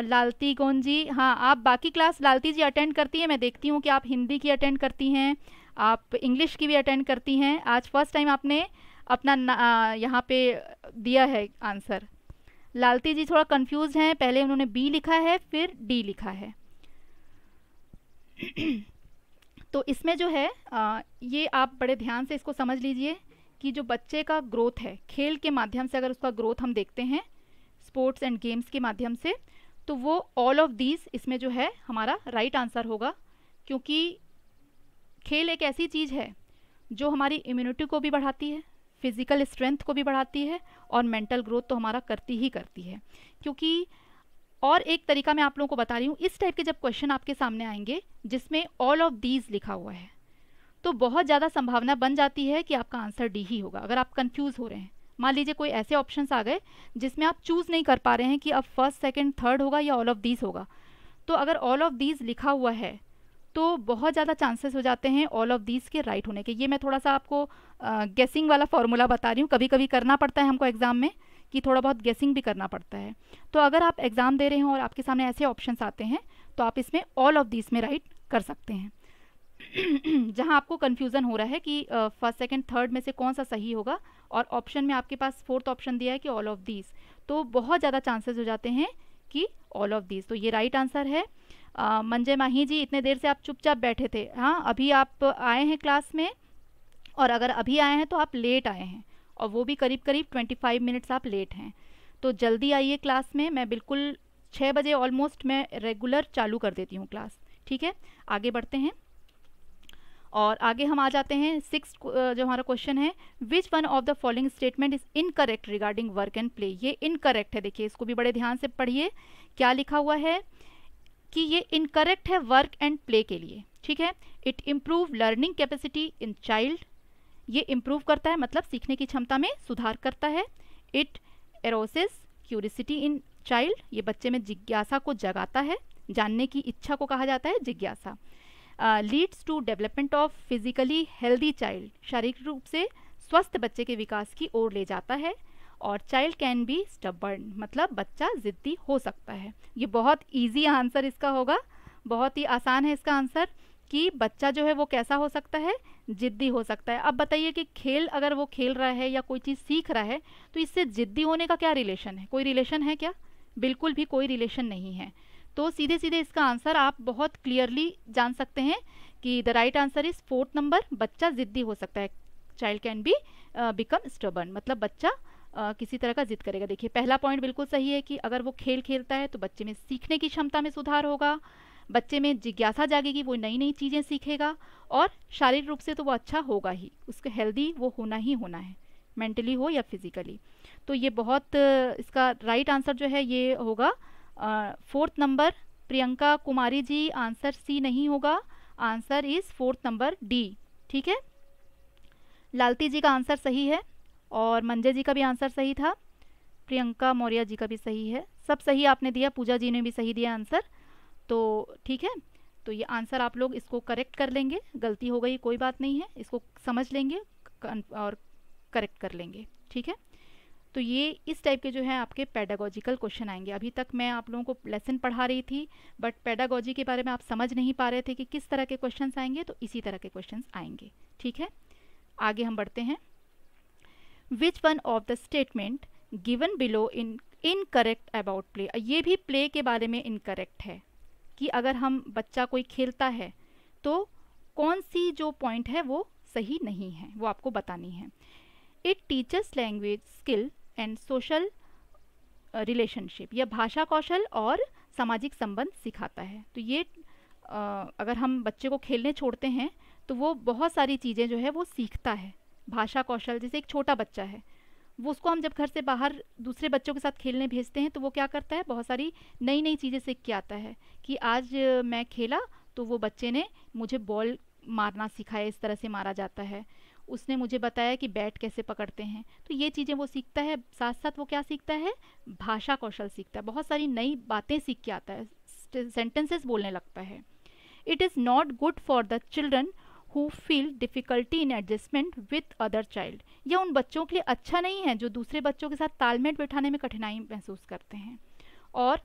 लालती जी हाँ आप बाकी क्लास लालती जी अटेंड करती हैं मैं देखती हूँ कि आप हिंदी की अटेंड करती हैं आप इंग्लिश की भी अटेंड करती हैं आज फर्स्ट टाइम आपने अपना यहाँ पे दिया है आंसर लालती जी थोड़ा कंफ्यूज हैं पहले उन्होंने बी लिखा है फिर डी लिखा है तो इसमें जो है आ, ये आप बड़े ध्यान से इसको समझ लीजिए कि जो बच्चे का ग्रोथ है खेल के माध्यम से अगर उसका ग्रोथ हम देखते हैं स्पोर्ट्स एंड गेम्स के माध्यम से तो वो ऑल ऑफ दीज इसमें जो है हमारा राइट right आंसर होगा क्योंकि खेल एक ऐसी चीज़ है जो हमारी इम्यूनिटी को भी बढ़ाती है फिज़िकल स्ट्रेंथ को भी बढ़ाती है और मेंटल ग्रोथ तो हमारा करती ही करती है क्योंकि और एक तरीका मैं आप लोगों को बता रही हूँ इस टाइप के जब क्वेश्चन आपके सामने आएंगे जिसमें ऑल ऑफ दीज लिखा हुआ है तो बहुत ज़्यादा संभावना बन जाती है कि आपका आंसर डी ही होगा अगर आप कन्फ्यूज़ हो रहे हैं मान लीजिए कोई ऐसे ऑप्शंस आ गए जिसमें आप चूज़ नहीं कर पा रहे हैं कि अब फर्स्ट सेकंड थर्ड होगा या ऑल ऑफ दीज होगा तो अगर ऑल ऑफ दीज लिखा हुआ है तो बहुत ज़्यादा चांसेस हो जाते हैं ऑल ऑफ दीज के राइट होने के ये मैं थोड़ा सा आपको गेसिंग वाला फॉर्मूला बता रही हूँ कभी कभी करना पड़ता है हमको एग्ज़ाम में कि थोड़ा बहुत गेसिंग भी करना पड़ता है तो अगर आप एग्ज़ाम दे रहे हैं और आपके सामने ऐसे ऑप्शंस आते हैं तो आप इसमें ऑल ऑफ दीज में राइट कर सकते हैं जहाँ आपको कन्फ्यूज़न हो रहा है कि फर्स्ट सेकेंड थर्ड में से कौन सा सही होगा और ऑप्शन में आपके पास फोर्थ ऑप्शन दिया है कि ऑल ऑफ दीज तो बहुत ज़्यादा चांसेस हो जाते हैं कि ऑल ऑफ दीज तो ये राइट right आंसर है मंजय माही जी इतने देर से आप चुपचाप बैठे थे हाँ अभी आप आए हैं क्लास में और अगर अभी आए हैं तो आप लेट आए हैं और वो भी करीब करीब ट्वेंटी फाइव मिनट्स आप लेट हैं तो जल्दी आइए क्लास में मैं बिल्कुल छः बजे ऑलमोस्ट मैं रेगुलर चालू कर देती हूँ क्लास ठीक है आगे बढ़ते हैं और आगे हम आ जाते हैं सिक्स जो हमारा क्वेश्चन है which one of the following statement is incorrect regarding work and play ये इनकरेक्ट है देखिए इसको भी बड़े ध्यान से पढ़िए क्या लिखा हुआ है कि ये इनकरेक्ट है वर्क एंड प्ले के लिए ठीक है it improve learning capacity in child ये इम्प्रूव करता है मतलब सीखने की क्षमता में सुधार करता है it arouses curiosity in child ये बच्चे में जिज्ञासा को जगाता है जानने की इच्छा को कहा जाता है जिज्ञासा leads to development of physically healthy child शारीरिक रूप से स्वस्थ बच्चे के विकास की ओर ले जाता है और चाइल्ड कैन बी स्टबर्न मतलब बच्चा ज़िद्दी हो सकता है ये बहुत ईजी आंसर इसका होगा बहुत ही आसान है इसका आंसर कि बच्चा जो है वो कैसा हो सकता है ज़िद्दी हो सकता है अब बताइए कि खेल अगर वो खेल रहा है या कोई चीज़ सीख रहा है तो इससे ज़िद्दी होने का क्या रिलेशन है कोई रिलेशन है क्या बिल्कुल भी कोई रिलेशन नहीं है तो सीधे सीधे इसका आंसर आप बहुत क्लियरली जान सकते हैं कि the right answer is fourth number बच्चा ज़िद्दी हो सकता है child can be become stubborn मतलब बच्चा आ, किसी तरह का जिद करेगा देखिए पहला पॉइंट बिल्कुल सही है कि अगर वो खेल खेलता है तो बच्चे में सीखने की क्षमता में सुधार होगा बच्चे में जिज्ञासा जागेगी वो नई नई चीज़ें सीखेगा और शारीरिक रूप से तो वो अच्छा होगा ही उसके हेल्दी वो होना ही होना है मेंटली हो या फिज़िकली तो ये बहुत इसका राइट आंसर जो है ये होगा fourth number Priyanka Kumari ji answer C नहीं होगा answer is fourth number D ठीक है लालती जी का आंसर सही है और मंजय जी का भी आंसर सही था प्रियंका मौर्य जी का भी सही है सब सही आपने दिया पूजा जी ने भी सही दिया आंसर तो ठीक है तो ये आंसर आप लोग इसको करेक्ट कर लेंगे गलती हो गई कोई बात नहीं है इसको समझ लेंगे और करेक्ट कर लेंगे ठीक है तो ये इस टाइप के जो है आपके पैडागोजिकल क्वेश्चन आएंगे अभी तक मैं आप लोगों को लेसन पढ़ा रही थी बट पैडागोजी के बारे में आप समझ नहीं पा रहे थे कि किस तरह के क्वेश्चंस आएंगे तो इसी तरह के क्वेश्चंस आएंगे ठीक है आगे हम बढ़ते हैं which one of the statement given below in incorrect about play ये भी प्ले के बारे में इनकरेक्ट है कि अगर हम बच्चा कोई खेलता है तो कौन सी जो पॉइंट है वो सही नहीं है वो आपको बतानी है it teacher's language skill and social relationship यह भाषा कौशल और सामाजिक संबंध सिखाता है तो ये अगर हम बच्चे को खेलने छोड़ते हैं तो वो बहुत सारी चीज़ें जो है वो सीखता है भाषा कौशल जैसे एक छोटा बच्चा है वो उसको हम जब घर से बाहर दूसरे बच्चों के साथ खेलने भेजते हैं तो वो क्या करता है बहुत सारी नई नई चीज़ें सीख के आता है कि आज मैं खेला तो वो बच्चे ने मुझे बॉल मारना सिखाया इस तरह से मारा जाता है उसने मुझे बताया कि बैट कैसे पकड़ते हैं तो ये चीज़ें वो सीखता है साथ साथ वो क्या सीखता है भाषा कौशल सीखता है बहुत सारी नई बातें सीख के आता है सेंटेंसेस बोलने लगता है it is not good for the children who feel difficulty in adjustment with other child यह उन बच्चों के लिए अच्छा नहीं है जो दूसरे बच्चों के साथ तालमेल बैठाने में कठिनाई महसूस करते हैं और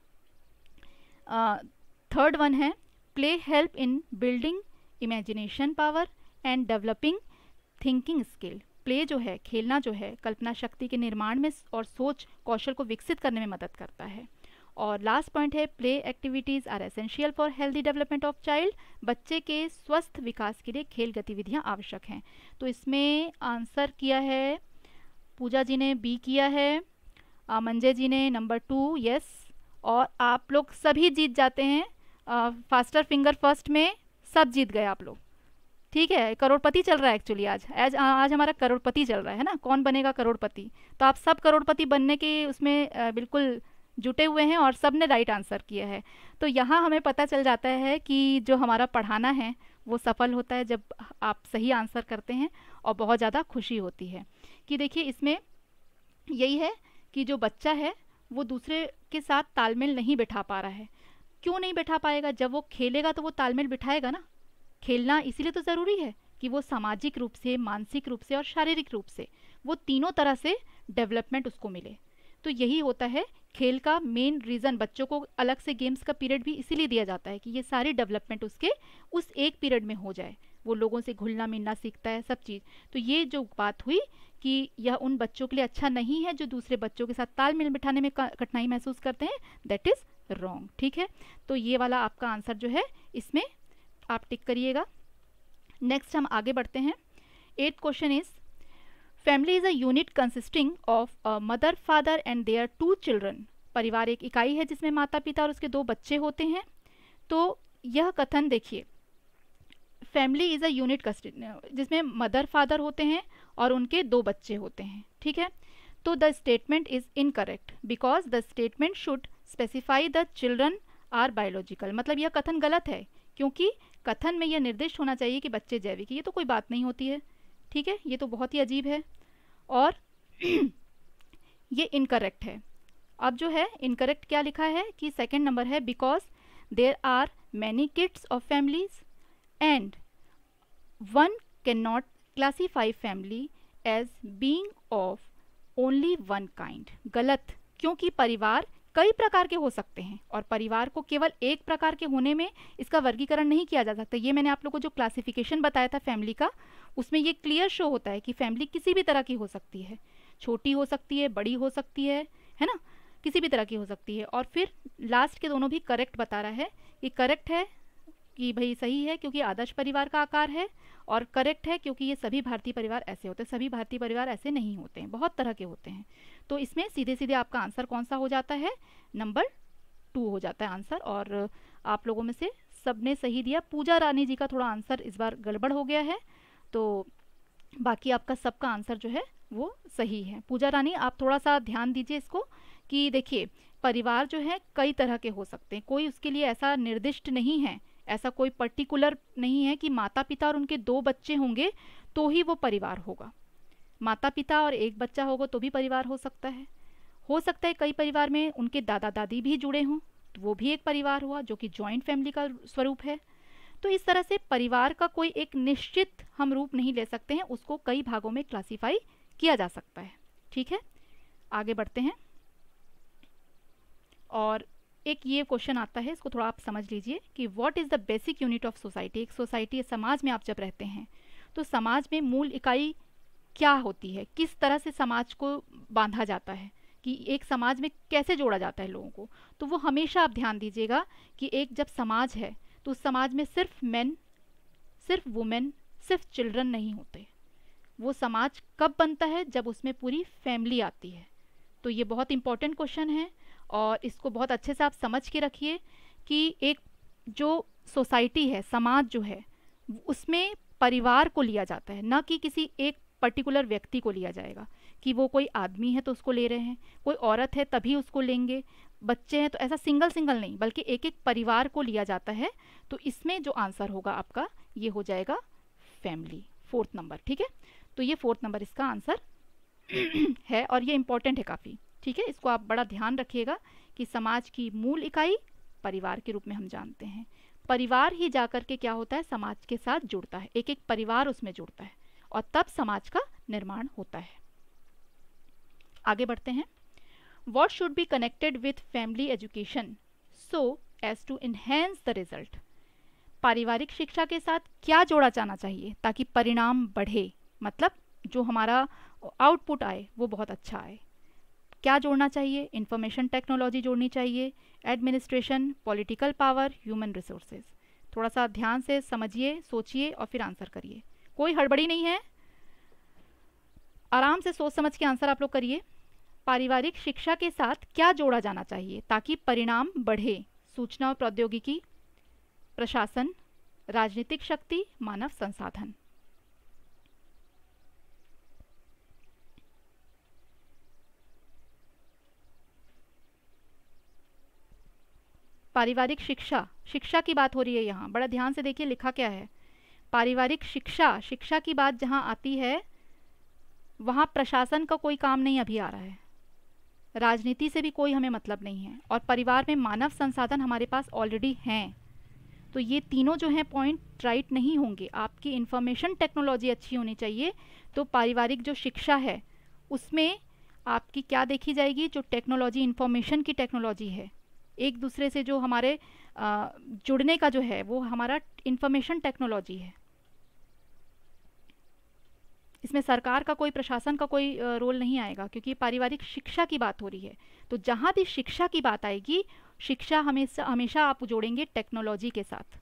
थर्ड वन है play help in building imagination power and developing thinking skill play जो है खेलना जो है कल्पना शक्ति के निर्माण में और सोच कौशल को विकसित करने में मदद करता है और लास्ट पॉइंट है play activities are essential for healthy development of child बच्चे के स्वस्थ विकास के लिए खेल गतिविधियाँ आवश्यक हैं तो इसमें आंसर किया है पूजा जी ने बी किया है मंजय जी ने नंबर टू यस और आप लोग सभी जीत जाते हैं फास्टर फिंगर फर्स्ट में सब जीत गए आप लोग ठीक है करोड़पति चल रहा है एक्चुअली आज आज आज हमारा करोड़पति चल रहा है ना कौन बनेगा करोड़पति तो आप सब करोड़पति बनने के उसमें बिल्कुल जुटे हुए हैं और सब ने राइट आंसर किया है तो यहाँ हमें पता चल जाता है कि जो हमारा पढ़ाना है वो सफल होता है जब आप सही आंसर करते हैं और बहुत ज़्यादा खुशी होती है कि देखिए इसमें यही है कि जो बच्चा है वो दूसरे के साथ तालमेल नहीं बैठा पा रहा है क्यों नहीं बैठा पाएगा जब वो खेलेगा तो वो तालमेल बिठाएगा ना खेलना इसीलिए तो ज़रूरी है कि वो सामाजिक रूप से मानसिक रूप से और शारीरिक रूप से वो तीनों तरह से डेवलपमेंट उसको मिले तो यही होता है खेल का मेन रीज़न बच्चों को अलग से गेम्स का पीरियड भी इसीलिए दिया जाता है कि ये सारी डेवलपमेंट उसके उस एक पीरियड में हो जाए वो लोगों से घुलना मिलना सीखता है सब चीज़ तो ये जो बात हुई कि यह उन बच्चों के लिए अच्छा नहीं है जो दूसरे बच्चों के साथ तालमेल बिठाने में कठिनाई महसूस करते हैं दैट इज़ रॉन्ग ठीक है तो ये वाला आपका आंसर जो है इसमें आप टिक करिएगा नेक्स्ट हम आगे बढ़ते हैं eight question is family is a unit consisting of a mother father and their two children परिवार एक इकाई है जिसमें माता पिता और उसके दो बच्चे होते हैं तो यह कथन देखिए फैमिली इज़ अ यूनिट जिसमें मदर फादर होते हैं और उनके दो बच्चे होते हैं ठीक है तो the statement is incorrect because the statement should specify the children are biological मतलब यह कथन गलत है क्योंकि कथन में यह निर्दिष्ट होना चाहिए कि बच्चे जैविक ये तो कोई बात नहीं होती है ठीक है ये तो बहुत ही अजीब है और ये इनकरेक्ट है अब जो है इनकरेक्ट क्या लिखा है कि सेकेंड नंबर है because there are many kids of families and one can not classify family as being of only one kind गलत क्योंकि परिवार कई प्रकार के हो सकते हैं और परिवार को केवल एक प्रकार के होने में इसका वर्गीकरण नहीं किया जा सकता ये मैंने आप लोग को जो क्लासिफिकेशन बताया था फैमिली का उसमें ये क्लियर शो होता है कि फैमिली किसी भी तरह की हो सकती है छोटी हो सकती है बड़ी हो सकती है है ना किसी भी तरह की हो सकती है और फिर लास्ट के दोनों भी करेक्ट बता रहा है कि करेक्ट है कि भाई सही है क्योंकि आदर्श परिवार का आकार है और करेक्ट है क्योंकि ये सभी भारतीय परिवार ऐसे होते हैं सभी भारतीय परिवार ऐसे नहीं होते हैं बहुत तरह के होते हैं तो इसमें सीधे सीधे आपका आंसर कौन सा हो जाता है नंबर टू हो जाता है आंसर और आप लोगों में से सबने सही दिया पूजा रानी जी का थोड़ा आंसर इस बार गड़बड़ हो गया है तो बाकी आपका सबका आंसर जो है वो सही है पूजा रानी आप थोड़ा सा ध्यान दीजिए इसको कि देखिए परिवार जो है कई तरह के हो सकते हैं कोई उसके लिए ऐसा निर्दिष्ट नहीं है ऐसा कोई पर्टिकुलर नहीं है कि माता पिता और उनके दो बच्चे होंगे तो ही वो परिवार होगा माता पिता और एक बच्चा होगा तो भी परिवार हो सकता है हो सकता है कई परिवार में उनके दादा दादी भी जुड़े हों तो वो भी एक परिवार हुआ जो कि जॉइंट फैमिली का स्वरूप है तो इस तरह से परिवार का कोई एक निश्चित हम रूप नहीं ले सकते हैं उसको कई भागों में क्लासीफाई किया जा सकता है ठीक है आगे बढ़ते हैं और एक ये क्वेश्चन आता है इसको थोड़ा आप समझ लीजिए कि what is the basic unit of society एक सोसाइटी समाज में आप जब रहते हैं तो समाज में मूल इकाई क्या होती है किस तरह से समाज को बांधा जाता है कि एक समाज में कैसे जोड़ा जाता है लोगों को तो वो हमेशा आप ध्यान दीजिएगा कि एक जब समाज है तो उस समाज में सिर्फ मेन सिर्फ वुमेन सिर्फ चिल्ड्रन नहीं होते वो समाज कब बनता है जब उसमें पूरी फैमिली आती है तो ये बहुत इंपॉर्टेंट क्वेश्चन है और इसको बहुत अच्छे से आप समझ के रखिए कि एक जो सोसाइटी है समाज जो है उसमें परिवार को लिया जाता है ना कि किसी एक पर्टिकुलर व्यक्ति को लिया जाएगा कि वो कोई आदमी है तो उसको ले रहे हैं कोई औरत है तभी उसको लेंगे बच्चे हैं तो ऐसा सिंगल सिंगल नहीं बल्कि एक एक परिवार को लिया जाता है तो इसमें जो आंसर होगा आपका ये हो जाएगा फैमिली फोर्थ नंबर ठीक है तो ये फोर्थ नंबर इसका आंसर है और ये इम्पोर्टेंट है काफ़ी ठीक है इसको आप बड़ा ध्यान रखिएगा कि समाज की मूल इकाई परिवार के रूप में हम जानते हैं परिवार ही जाकर के क्या होता है समाज के साथ जुड़ता है एक एक परिवार उसमें जुड़ता है और तब समाज का निर्माण होता है आगे बढ़ते हैं what should be connected with family education so as to enhance the result पारिवारिक शिक्षा के साथ क्या जोड़ा जाना चाहिए ताकि परिणाम बढ़े मतलब जो हमारा आउटपुट आए वो बहुत अच्छा आए क्या जोड़ना चाहिए इन्फॉर्मेशन टेक्नोलॉजी जोड़नी चाहिए administration political power human resources थोड़ा सा ध्यान से समझिए सोचिए और फिर आंसर करिए कोई हड़बड़ी नहीं है आराम से सोच समझ के आंसर आप लोग करिए पारिवारिक शिक्षा के साथ क्या जोड़ा जाना चाहिए ताकि परिणाम बढ़े सूचना और प्रौद्योगिकी प्रशासन राजनीतिक शक्ति मानव संसाधन पारिवारिक शिक्षा शिक्षा की बात हो रही है यहाँ बड़ा ध्यान से देखिए लिखा क्या है पारिवारिक शिक्षा शिक्षा की बात जहाँ आती है वहाँ प्रशासन का कोई काम नहीं अभी आ रहा है राजनीति से भी कोई हमें मतलब नहीं है और परिवार में मानव संसाधन हमारे पास ऑलरेडी हैं तो ये तीनों जो हैं पॉइंट राइट नहीं होंगे आपकी इन्फॉर्मेशन टेक्नोलॉजी अच्छी होनी चाहिए तो पारिवारिक जो शिक्षा है उसमें आपकी क्या देखी जाएगी जो टेक्नोलॉजी इन्फॉर्मेशन की टेक्नोलॉजी है एक दूसरे से जो हमारे जुड़ने का जो है वो हमारा इंफॉर्मेशन टेक्नोलॉजी है इसमें सरकार का कोई प्रशासन का कोई रोल नहीं आएगा क्योंकि पारिवारिक शिक्षा की बात हो रही है तो जहां भी शिक्षा की बात आएगी शिक्षा हमेशा हमेशा आप जोड़ेंगे टेक्नोलॉजी के साथ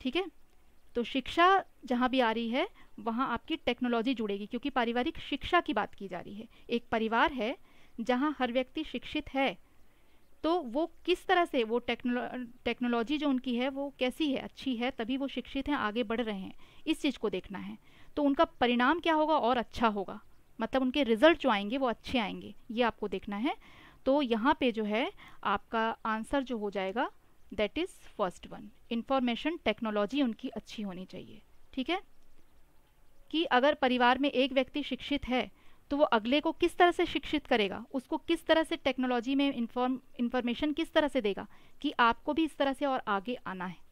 ठीक है तो शिक्षा जहां भी आ रही है वहाँ आपकी टेक्नोलॉजी जुड़ेगी क्योंकि पारिवारिक शिक्षा की बात की जा रही है एक परिवार है जहाँ हर व्यक्ति शिक्षित है तो वो किस तरह से वो टेक्नोलॉ टेक्नोलॉजी जो उनकी है वो कैसी है अच्छी है तभी वो शिक्षित हैं आगे बढ़ रहे हैं इस चीज़ को देखना है तो उनका परिणाम क्या होगा और अच्छा होगा मतलब उनके रिजल्ट जो आएंगे वो अच्छे आएंगे ये आपको देखना है तो यहाँ पे जो है आपका आंसर जो हो जाएगा that is first one information technology उनकी अच्छी होनी चाहिए ठीक है कि अगर परिवार में एक व्यक्ति शिक्षित है तो वो अगले को किस तरह से शिक्षित करेगा उसको किस तरह से टेक्नोलॉजी में इंफॉर्म इंफॉर्मेशन किस तरह से देगा कि आपको भी इस तरह से और आगे आना है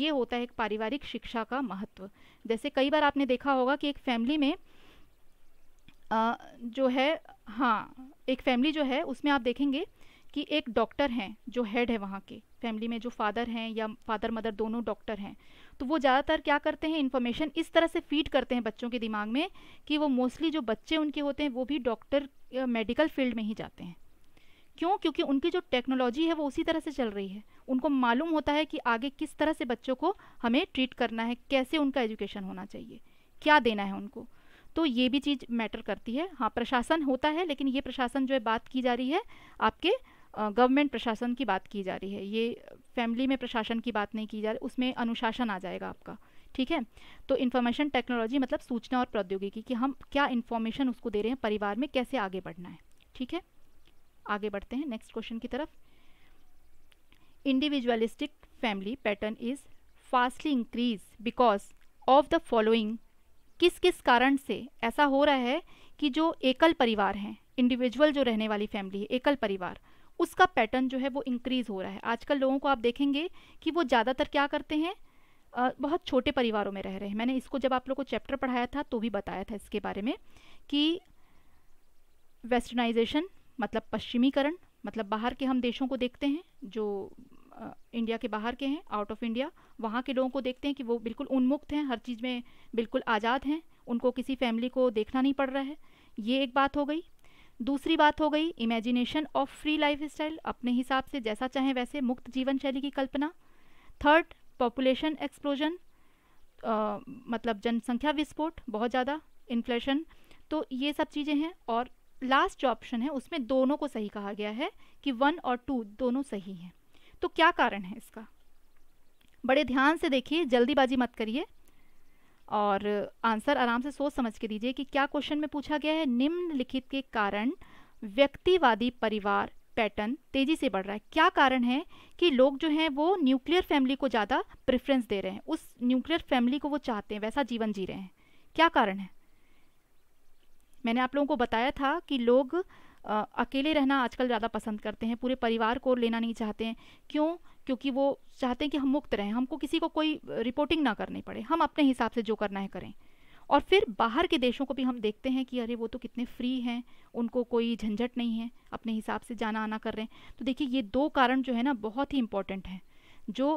ये होता है एक पारिवारिक शिक्षा का महत्व जैसे कई बार आपने देखा होगा कि एक फैमिली में आ, जो है हाँ एक फैमिली जो है उसमें आप देखेंगे कि एक डॉक्टर हैं जो हेड है वहाँ के फैमिली में जो फादर हैं या फादर मदर दोनों डॉक्टर हैं तो वो ज़्यादातर क्या करते हैं इन्फॉर्मेशन इस तरह से फीड करते हैं बच्चों के दिमाग में कि वो मोस्टली जो बच्चे उनके होते हैं वो भी डॉक्टर मेडिकल फील्ड में ही जाते हैं क्यों क्योंकि उनकी जो टेक्नोलॉजी है वो उसी तरह से चल रही है उनको मालूम होता है कि आगे किस तरह से बच्चों को हमें ट्रीट करना है कैसे उनका एजुकेशन होना चाहिए क्या देना है उनको तो ये भी चीज़ मैटर करती है हाँ प्रशासन होता है लेकिन ये प्रशासन जो है बात की जा रही है आपके गवर्नमेंट प्रशासन की बात की जा रही है ये फैमिली में प्रशासन की बात नहीं की जा रही उसमें अनुशासन आ जाएगा आपका ठीक है तो इन्फॉर्मेशन टेक्नोलॉजी मतलब सूचना और प्रौद्योगिकी कि हम क्या इन्फॉर्मेशन उसको दे रहे हैं परिवार में कैसे आगे बढ़ना है ठीक है आगे बढ़ते हैं नेक्स्ट क्वेश्चन की तरफ individualistic family pattern is fastly increase because of the following किस किस कारण से ऐसा हो रहा है कि जो एकल परिवार हैं इंडिविजुअल जो रहने वाली फैमिली है एकल परिवार उसका पैटर्न जो है वो इंक्रीज़ हो रहा है आजकल लोगों को आप देखेंगे कि वो ज़्यादातर क्या करते हैं बहुत छोटे परिवारों में रह रहे हैं मैंने इसको जब आप लोग को चैप्टर पढ़ाया था तो भी बताया था इसके बारे में कि वेस्टर्नाइजेशन मतलब पश्चिमीकरण मतलब बाहर के हम देशों को देखते हैं जो इंडिया के बाहर के हैं आउट ऑफ इंडिया वहाँ के लोगों को देखते हैं कि वो बिल्कुल उन्मुक्त हैं हर चीज़ में बिल्कुल आज़ाद हैं उनको किसी फैमिली को देखना नहीं पड़ रहा है ये एक बात हो गई दूसरी बात हो गई imagination of free life style अपने हिसाब से जैसा चाहें वैसे मुक्त जीवन शैली की कल्पना थर्ड पॉपुलेशन एक्सप्लोजन मतलब जनसंख्या विस्फोट बहुत ज़्यादा इन्फ्लेशन तो ये सब चीज़ें हैं और लास्ट जो ऑप्शन है उसमें दोनों को सही कहा गया है कि वन और टू दोनों सही हैं तो क्या कारण है इसका बड़े ध्यान से देखिए जल्दीबाजी मत करिए और आंसर आराम से सोच समझ के दीजिए कि क्या क्वेश्चन में पूछा गया है निम्नलिखित के कारण व्यक्तिवादी परिवार पैटर्न तेजी से बढ़ रहा है क्या कारण है कि लोग जो हैं वो न्यूक्लियर फैमिली को ज़्यादा प्रेफरेंस दे रहे हैं उस न्यूक्लियर फैमिली को वो चाहते हैं वैसा जीवन जी रहे हैं क्या कारण है मैंने आप लोगों को बताया था कि लोग आ, अकेले रहना आजकल ज़्यादा पसंद करते हैं पूरे परिवार को लेना नहीं चाहते हैं क्यों क्योंकि वो चाहते हैं कि हम मुक्त रहें हमको किसी को कोई रिपोर्टिंग ना करनी पड़े हम अपने हिसाब से जो करना है करें और फिर बाहर के देशों को भी हम देखते हैं कि अरे वो तो कितने फ्री हैं उनको कोई झंझट नहीं है अपने हिसाब से जाना आना कर रहे हैं तो देखिए ये दो कारण जो है ना बहुत ही इम्पोर्टेंट हैं जो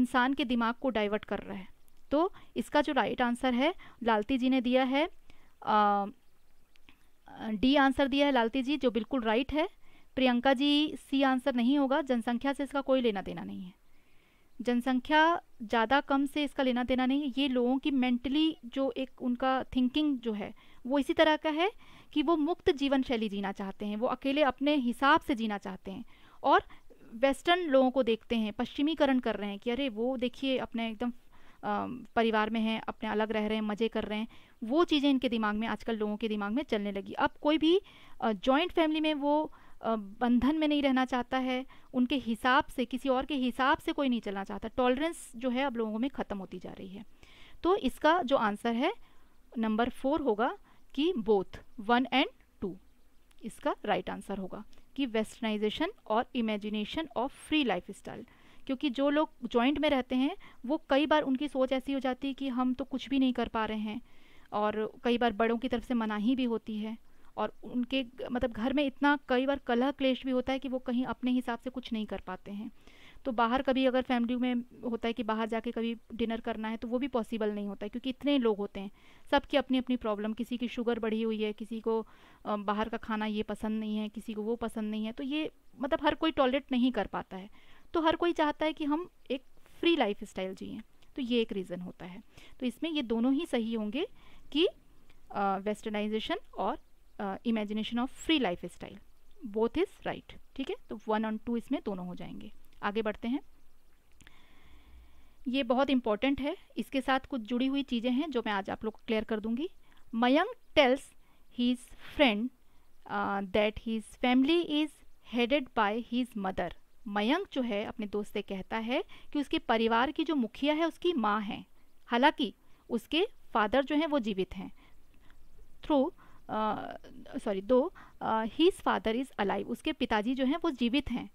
इंसान के दिमाग को डाइवर्ट कर रहा है तो इसका जो राइट आंसर है लालती जी ने दिया है डी आंसर दिया है लालती जी जो बिल्कुल राइट है प्रियंका जी सी आंसर नहीं होगा जनसंख्या से इसका कोई लेना देना नहीं है जनसंख्या ज़्यादा कम से इसका लेना देना नहीं है ये लोगों की मेंटली जो एक उनका थिंकिंग जो है वो इसी तरह का है कि वो मुक्त जीवन शैली जीना चाहते हैं वो अकेले अपने हिसाब से जीना चाहते हैं और वेस्टर्न लोगों को देखते हैं पश्चिमीकरण कर रहे हैं कि अरे वो देखिए अपने एकदम परिवार में हैं अपने अलग रह रहे हैं मज़े कर रहे हैं वो चीज़ें इनके दिमाग में आजकल लोगों के दिमाग में चलने लगी अब कोई भी जॉइंट फैमिली में वो बंधन में नहीं रहना चाहता है उनके हिसाब से किसी और के हिसाब से कोई नहीं चलना चाहता टॉलरेंस जो है अब लोगों में ख़त्म होती जा रही है तो इसका जो आंसर है नंबर फोर होगा कि बोथ वन एंड टू इसका राइट right आंसर होगा कि वेस्टर्नाइजेशन और imagination of free life style क्योंकि जो लोग जॉइंट में रहते हैं वो कई बार उनकी सोच ऐसी हो जाती है कि हम तो कुछ भी नहीं कर पा रहे हैं और कई बार बड़ों की तरफ से मनाही भी होती है और उनके मतलब घर में इतना कई बार कलह क्लेश भी होता है कि वो कहीं अपने हिसाब से कुछ नहीं कर पाते हैं तो बाहर कभी अगर फैमिली में होता है कि बाहर जाके कभी डिनर करना है तो वो भी पॉसिबल नहीं होता है क्योंकि इतने लोग होते हैं सबकी अपनी अपनी प्रॉब्लम किसी की शुगर बढ़ी हुई है किसी को बाहर का खाना ये पसंद नहीं है किसी को वो पसंद नहीं है तो ये मतलब हर कोई टॉयलेट नहीं कर पाता है तो हर कोई चाहता है कि हम एक फ्री लाइफ स्टाइल जिए तो ये एक रीज़न होता है तो इसमें ये दोनों ही सही होंगे कि वेस्टर्नाइजेशन और imagination of free life style both is right ठीक है तो वन और टू इसमें दोनों हो जाएंगे आगे बढ़ते हैं ये बहुत इंपॉर्टेंट है इसके साथ कुछ जुड़ी हुई चीज़ें हैं जो मैं आज आप लोग को क्लियर कर दूंगी Mayank tells his friend that his family is headed by his mother Mayank जो है अपने दोस्त से कहता है कि उसके परिवार की जो मुखिया है उसकी माँ है हालांकि उसके फादर जो हैं वो जीवित हैं through sorry though his father is alive उसके पिताजी जो हैं वो जीवित हैं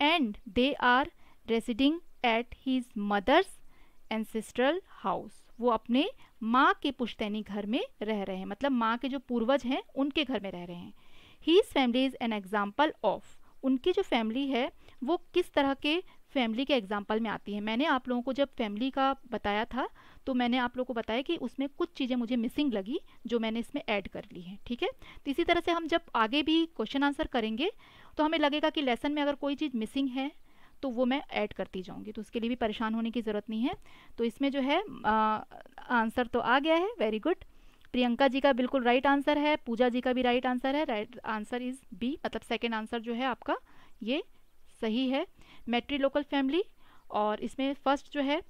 and they are residing at his mother's ancestral house वो अपने माँ के पुश्तैनी घर में रह रहे हैं मतलब माँ के जो पूर्वज हैं उनके घर में रह रहे हैं his family is an example of उनकी जो फैमिली है वो किस तरह के फैमिली के एग्ज़ाम्पल में आती है मैंने आप लोगों को जब फैमिली का बताया था तो मैंने आप लोग को बताया कि उसमें कुछ चीज़ें मुझे मिसिंग लगी जो मैंने इसमें ऐड कर ली है ठीक है तो इसी तरह से हम जब आगे भी क्वेश्चन आंसर करेंगे तो हमें लगेगा कि लेसन में अगर कोई चीज़ मिसिंग है तो वो मैं ऐड करती जाऊंगी तो उसके लिए भी परेशान होने की ज़रूरत नहीं है तो इसमें जो है आ, आंसर तो आ गया है वेरी गुड प्रियंका जी का बिल्कुल राइट आंसर है पूजा जी का भी राइट आंसर है राइट आंसर इज़ बी मतलब सेकेंड आंसर जो है आपका ये सही है मेट्री लोकल फैमिली और इसमें फर्स्ट जो है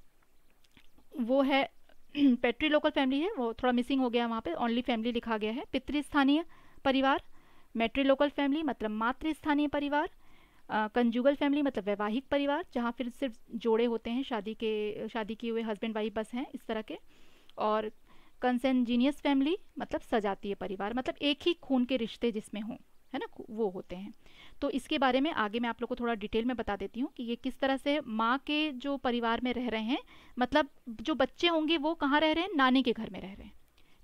वो है पेट्री लोकल फैमिली है वो थोड़ा मिसिंग हो गया वहाँ पे ओनली फैमिली लिखा गया है पितृस्थानीय परिवार मेट्री लोकल फैमिली मतलब मातृस्थानीय परिवार कंजुगल फैमिली मतलब वैवाहिक परिवार जहाँ फिर सिर्फ जोड़े होते हैं शादी के शादी किए हुए हस्बैंड वाइफ बस हैं इस तरह के और कंसेंजीनियस फैमिली मतलब सजातीय परिवार मतलब एक ही खून के रिश्ते जिसमें हों है ना वो होते हैं तो इसके बारे में आगे मैं आप लोग को थोड़ा डिटेल में बता देती हूँ कि ये किस तरह से माँ के जो परिवार में रह रहे हैं मतलब जो बच्चे होंगे वो कहाँ रह रहे हैं नानी के घर में रह रहे हैं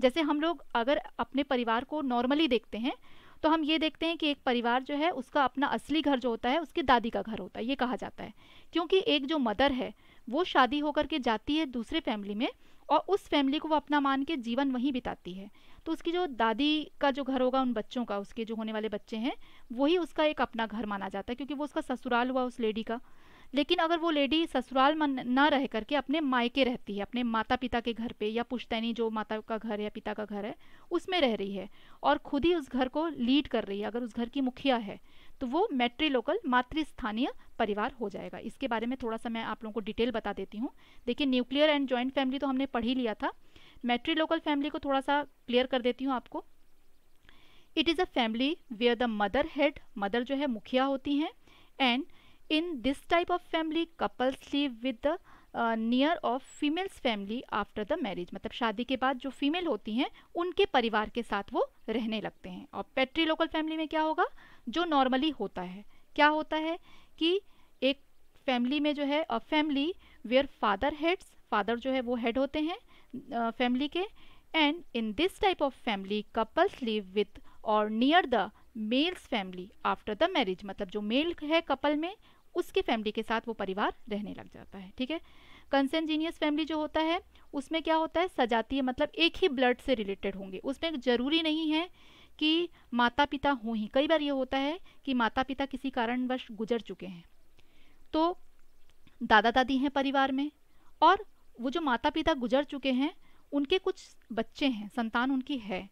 जैसे हम लोग अगर अपने परिवार को नॉर्मली देखते हैं तो हम ये देखते हैं कि एक परिवार जो है उसका अपना असली घर जो होता है उसके दादी का घर होता है ये कहा जाता है क्योंकि एक जो मदर है वो शादी होकर के जाती है दूसरे फैमिली में और उस फैमिली को वो अपना मान के जीवन वहीं बिताती है तो उसकी जो दादी का जो घर होगा उन बच्चों का उसके जो होने वाले बच्चे हैं वही उसका एक अपना घर माना जाता है क्योंकि वो उसका ससुराल हुआ उस लेडी का लेकिन अगर वो लेडी ससुराल में ना रह करके अपने मायके रहती है अपने माता पिता के घर पे या पुश्तैनी जो माता का घर है पिता का घर है उसमें रह रही है और खुद ही उस घर को लीड कर रही है अगर उस घर की मुखिया है तो वो मेट्रीलोकल मातृस्थानीय परिवार हो जाएगा इसके बारे में थोड़ा सा मैं आप लोगों को डिटेल बता देती हूँ देखिए न्यूक्लियर एंड ज्वाइंट फैमिली तो हमने पढ़ ही लिया था मैट्री लोकल फैमिली को थोड़ा सा क्लियर कर देती हूँ आपको it is a family where the mother head mother जो है मुखिया होती हैं and in this type of family couples live with the near of female's family after the marriage मतलब शादी के बाद जो फीमेल होती हैं उनके परिवार के साथ वो रहने लगते हैं और पेट्री लोकल फैमिली में क्या होगा जो नॉर्मली होता है क्या होता है कि एक फैमिली में जो है a family where father heads father जो है वो हेड होते हैं फैमिली uh, के and in this type of family couples live with और near the male's family after the marriage मतलब जो मेल है कपल में उसके फैमिली के साथ वो परिवार रहने लग जाता है ठीक है कंसेंजीनियस फैमिली जो होता है उसमें क्या होता है सजातीय मतलब एक ही ब्लड से रिलेटेड होंगे उसमें ज़रूरी नहीं है कि माता पिता हों ही कई बार ये होता है कि माता पिता किसी कारणवश गुजर चुके हैं तो दादा दादी हैं परिवार में और वो जो माता पिता गुजर चुके हैं उनके कुछ बच्चे हैं संतान उनकी है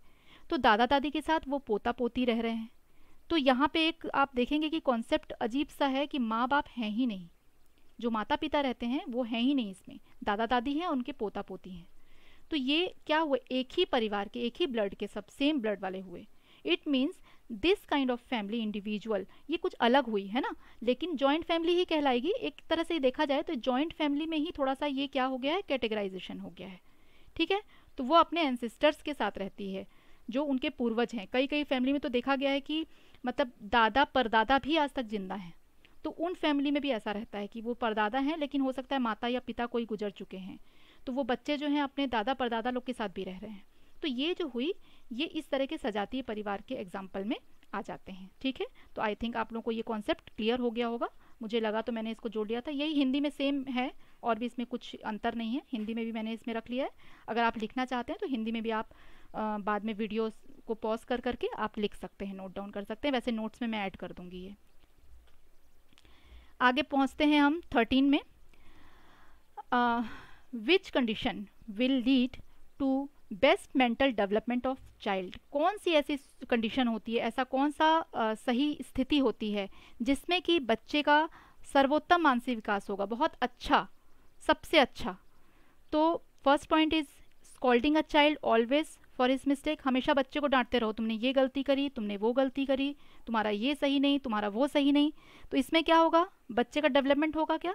तो दादा दादी के साथ वो पोता पोती रह रहे हैं तो यहाँ पे एक आप देखेंगे कि कॉन्सेप्ट अजीब सा है कि माँ बाप हैं ही नहीं जो माता पिता रहते हैं वो हैं ही नहीं इसमें दादा दादी हैं उनके पोता पोती हैं तो ये क्या हुए एक ही परिवार के एक ही ब्लड के सब सेम ब्लड वाले हुए it means this kind of family individual ये कुछ अलग हुई है ना लेकिन जॉइंट फैमिली ही कहलाएगी एक तरह से देखा जाए तो जॉइंट फैमिली में ही थोड़ा सा ये क्या हो गया है कैटेगराइजेशन हो गया है ठीक है तो वो अपने एनसिस्टर्स के साथ रहती है जो उनके पूर्वज हैं कई कई फैमिली में तो देखा गया है कि मतलब दादा परदादा भी आज तक जिंदा हैं तो उन फैमिली में भी ऐसा रहता है कि वो परदादा हैं लेकिन हो सकता है माता या पिता कोई गुजर चुके हैं तो वो बच्चे जो हैं अपने दादा परदादा लोग के साथ भी रह रहे हैं तो ये जो हुई ये इस तरह के सजातीय परिवार के एग्जाम्पल में आ जाते हैं ठीक है तो आई थिंक आप लोगों को ये कॉन्सेप्ट क्लियर हो गया होगा मुझे लगा तो मैंने इसको जोड़ लिया था यही हिंदी में सेम है और भी इसमें कुछ अंतर नहीं है हिंदी में भी मैंने इसमें रख लिया है अगर आप लिखना चाहते हैं तो हिंदी में भी आप आ, बाद में वीडियोस को पॉज कर करके आप लिख सकते हैं नोट डाउन कर सकते हैं वैसे नोट्स में मैं ऐड कर दूंगी ये आगे पहुँचते हैं हम थर्टीन में which condition will lead to best mental development of child कौन सी ऐसी कंडीशन होती है ऐसा कौन सा आ, सही स्थिति होती है जिसमें कि बच्चे का सर्वोत्तम मानसिक विकास होगा बहुत अच्छा सबसे अच्छा तो first point is scolding a child always for his mistake हमेशा बच्चे को डांटते रहो तुमने ये गलती करी तुमने वो गलती करी तुम्हारा ये सही नहीं तुम्हारा वो सही नहीं तो इसमें क्या होगा बच्चे का डेवलपमेंट होगा क्या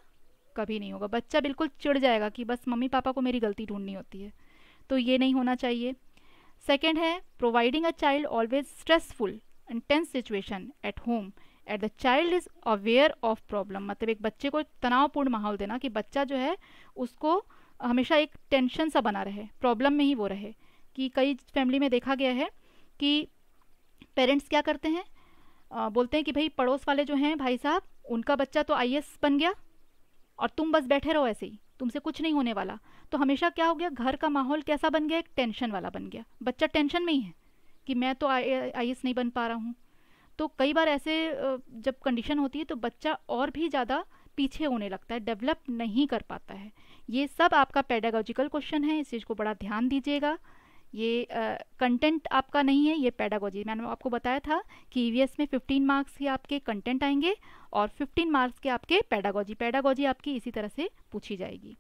कभी नहीं होगा बच्चा बिल्कुल चिड़ जाएगा कि बस मम्मी पापा को मेरी गलती ढूंढनी होती है तो ये नहीं होना चाहिए सेकेंड है providing a child always stressful and tense situation at home at the child is aware of problem मतलब एक बच्चे को एक तनावपूर्ण माहौल देना कि बच्चा जो है उसको हमेशा एक टेंशन सा बना रहे प्रॉब्लम में ही वो रहे कि कई फैमिली में देखा गया है कि पेरेंट्स क्या करते हैं आ, बोलते हैं कि भाई पड़ोस वाले जो हैं भाई साहब उनका बच्चा तो आई बन गया और तुम बस बैठे रहो ऐसे ही तुमसे कुछ नहीं होने वाला तो हमेशा क्या हो गया घर का माहौल कैसा बन गया एक टेंशन वाला बन गया बच्चा टेंशन में ही है कि मैं तो आई नहीं बन पा रहा हूँ तो कई बार ऐसे जब कंडीशन होती है तो बच्चा और भी ज़्यादा पीछे होने लगता है डेवलप नहीं कर पाता है ये सब आपका पेडागोजिकल क्वेश्चन है इस चीज़ को बड़ा ध्यान दीजिएगा ये कंटेंट आपका नहीं है ये पैडागोजी मैंने आपको बताया था कि ईवीएस e में 15 मार्क्स के आपके कंटेंट आएंगे और 15 मार्क्स के आपके पैडागोजी पैडागोजी आपकी इसी तरह से पूछी जाएगी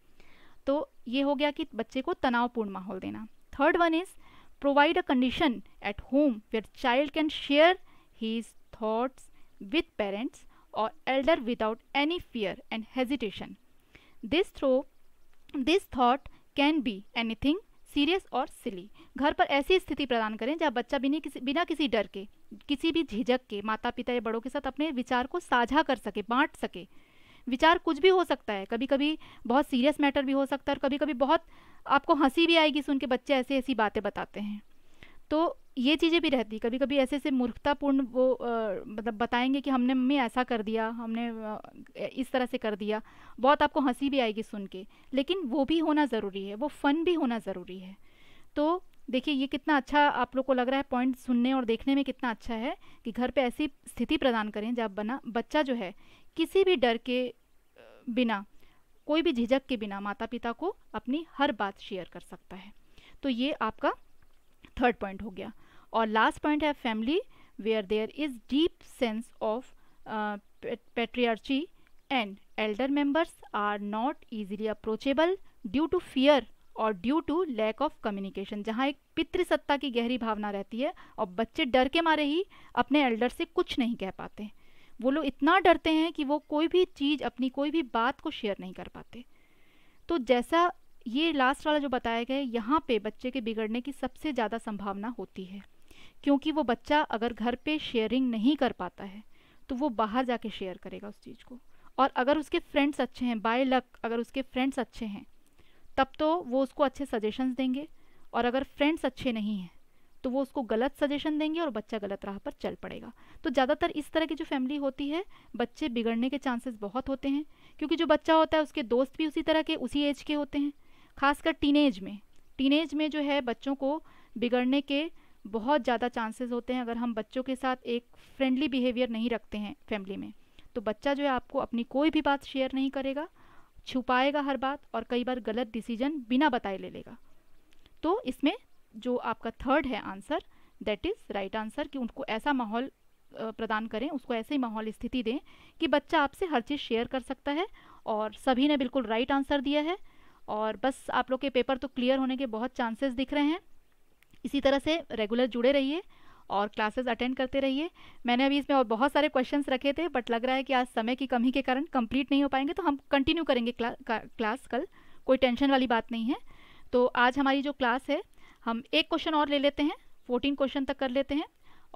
तो ये हो गया कि बच्चे को तनावपूर्ण माहौल देना third one is provide a condition at home where child can share his thoughts with parents और elder without any fear and hesitation this throw this thought can be anything serious और सिली घर पर ऐसी स्थिति प्रदान करें जहाँ बच्चा बिना किसी बिना किसी डर के किसी भी झिझक के माता पिता या बड़ों के साथ अपने विचार को साझा कर सके बांट सके विचार कुछ भी हो सकता है कभी कभी बहुत सीरियस मैटर भी हो सकता है और कभी कभी बहुत आपको हंसी भी आएगी सुन के बच्चे ऐसी ऐसी बातें बताते हैं तो ये चीज़ें भी रहती कभी कभी ऐसे ऐसे मूर्खतापूर्ण वो मतलब बताएंगे कि हमने मम्मी ऐसा कर दिया हमने इस तरह से कर दिया बहुत आपको हंसी भी आएगी सुन के लेकिन वो भी होना ज़रूरी है वो फ़न भी होना ज़रूरी है तो देखिए ये कितना अच्छा आप लोग को लग रहा है पॉइंट सुनने और देखने में कितना अच्छा है कि घर पे ऐसी स्थिति प्रदान करें जब बना बच्चा जो है किसी भी डर के बिना कोई भी झिझक के बिना माता पिता को अपनी हर बात शेयर कर सकता है तो ये आपका थर्ड पॉइंट हो गया और लास्ट पॉइंट है family where there is deep sense of patriarchy and elder members are not easily approachable due to fear और due to lack of communication जहाँ एक पितृसत्ता की गहरी भावना रहती है और बच्चे डर के मारे ही अपने एल्डर से कुछ नहीं कह पाते वो लोग इतना डरते हैं कि वो कोई भी चीज़ अपनी कोई भी बात को शेयर नहीं कर पाते तो जैसा ये लास्ट वाला जो बताया गया है यहाँ पे बच्चे के बिगड़ने की सबसे ज़्यादा संभावना होती है क्योंकि वो बच्चा अगर घर पे शेयरिंग नहीं कर पाता है तो वो बाहर जाके शेयर करेगा उस चीज़ को और अगर उसके फ्रेंड्स अच्छे हैं बाय लक अगर उसके फ्रेंड्स अच्छे हैं तब तो वो उसको अच्छे सजेशंस देंगे और अगर फ्रेंड्स अच्छे नहीं हैं तो वो उसको गलत सजेशन देंगे और बच्चा गलत राह पर चल पड़ेगा तो ज़्यादातर इस तरह की जो फैमिली होती है बच्चे बिगड़ने के चांसेस बहुत होते हैं क्योंकि जो बच्चा होता है उसके दोस्त भी उसी तरह के उसी एज के होते हैं खासकर टीनेज में टीनेज में जो है बच्चों को बिगड़ने के बहुत ज़्यादा चांसेस होते हैं अगर हम बच्चों के साथ एक फ्रेंडली बिहेवियर नहीं रखते हैं फैमिली में तो बच्चा जो है आपको अपनी कोई भी बात शेयर नहीं करेगा छुपाएगा हर बात और कई बार गलत डिसीजन बिना बताए ले लेगा तो इसमें जो आपका थर्ड है answer that is right answer कि उनको ऐसा माहौल प्रदान करें उसको ऐसे ही माहौल स्थिति दें कि बच्चा आपसे हर चीज़ शेयर कर सकता है और सभी ने बिल्कुल राइट आंसर दिया है और बस आप लोग के पेपर तो क्लियर होने के बहुत चांसेस दिख रहे हैं इसी तरह से रेगुलर जुड़े रहिए और क्लासेस अटेंड करते रहिए मैंने अभी इसमें और बहुत सारे क्वेश्चंस रखे थे बट लग रहा है कि आज समय की कमी के कारण कंप्लीट नहीं हो पाएंगे तो हम कंटिन्यू करेंगे क्ला, क्लास कल कोई टेंशन वाली बात नहीं है तो आज हमारी जो क्लास है हम एक क्वेश्चन और ले लेते हैं फोर्टीन क्वेश्चन तक कर लेते हैं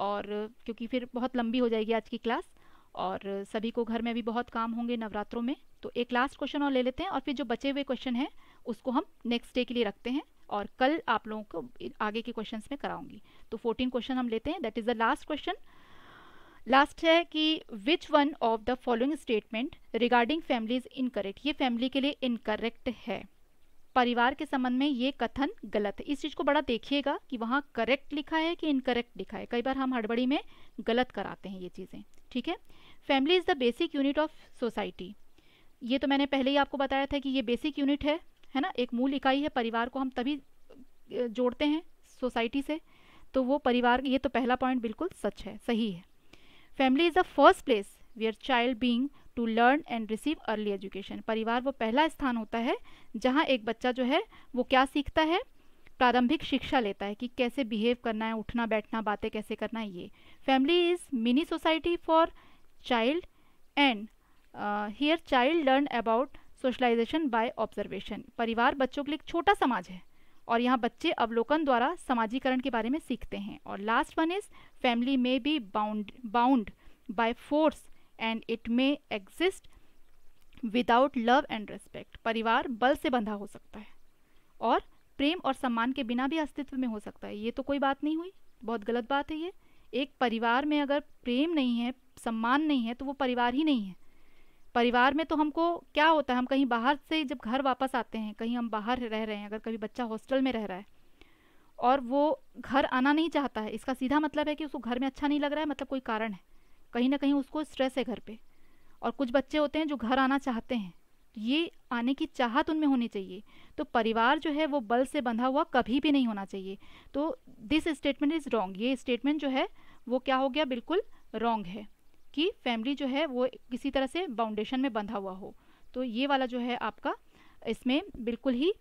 और क्योंकि फिर बहुत लंबी हो जाएगी आज की क्लास और सभी को घर में भी बहुत काम होंगे नवरात्रों में तो एक लास्ट क्वेश्चन और ले लेते हैं और फिर जो बचे हुए क्वेश्चन हैं उसको हम नेक्स्ट डे के लिए रखते हैं और कल आप लोगों को आगे के क्वेश्चन में कराऊंगी तो फोर्टीन क्वेश्चन हम लेते हैं that is the last question last है कि which one of the following statement regarding family is incorrect ये फैमिली के लिए इनकरेक्ट है परिवार के संबंध में ये कथन गलत है इस चीज़ को बड़ा देखिएगा कि वहाँ करेक्ट लिखा है कि इनकरेक्ट लिखा है कई बार हम हड़बड़ी में गलत कराते हैं ये चीज़ें ठीक है family is the basic unit of society ये तो मैंने पहले ही आपको बताया था कि ये बेसिक यूनिट है है ना एक मूल इकाई है परिवार को हम तभी जोड़ते हैं सोसाइटी से तो वो परिवार ये तो पहला पॉइंट बिल्कुल सच है सही है family is the first place where child being to learn and receive early education परिवार वो पहला स्थान होता है जहाँ एक बच्चा जो है वो क्या सीखता है प्रारंभिक शिक्षा लेता है कि कैसे बिहेव करना है उठना बैठना बातें कैसे करना है ये family is mini society for child and here child learn about socialization by observation परिवार बच्चों के लिए एक छोटा समाज है और यहाँ बच्चे अवलोकन द्वारा समाजीकरण के बारे में सीखते हैं और लास्ट वन इज फैमिली में be bound bound by force and it may exist without love and respect परिवार बल से बंधा हो सकता है और प्रेम और सम्मान के बिना भी अस्तित्व में हो सकता है ये तो कोई बात नहीं हुई बहुत गलत बात है ये एक परिवार में अगर प्रेम नहीं है सम्मान नहीं है तो वो परिवार ही नहीं है परिवार में तो हमको क्या होता है हम कहीं बाहर से जब घर वापस आते हैं कहीं हम बाहर रह रहे हैं अगर कभी बच्चा हॉस्टल में रह रहा है और वो घर आना नहीं चाहता है इसका सीधा मतलब है कि उसको घर में अच्छा नहीं लग रहा है मतलब कोई कारण है कहीं ना कहीं उसको स्ट्रेस है घर पर और कुछ बच्चे होते हैं जो घर आना चाहते हैं तो ये आने की चाहत उनमें होनी चाहिए तो परिवार जो है वो बल से बंधा हुआ कभी भी नहीं होना चाहिए तो दिस स्टेटमेंट इज़ रॉन्ग ये स्टेटमेंट जो है वो क्या हो गया बिल्कुल रॉन्ग है कि फैमिली जो है वो किसी तरह से बाउंडेशन में बंधा हुआ हो तो ये वाला जो है आपका इसमें बिल्कुल ही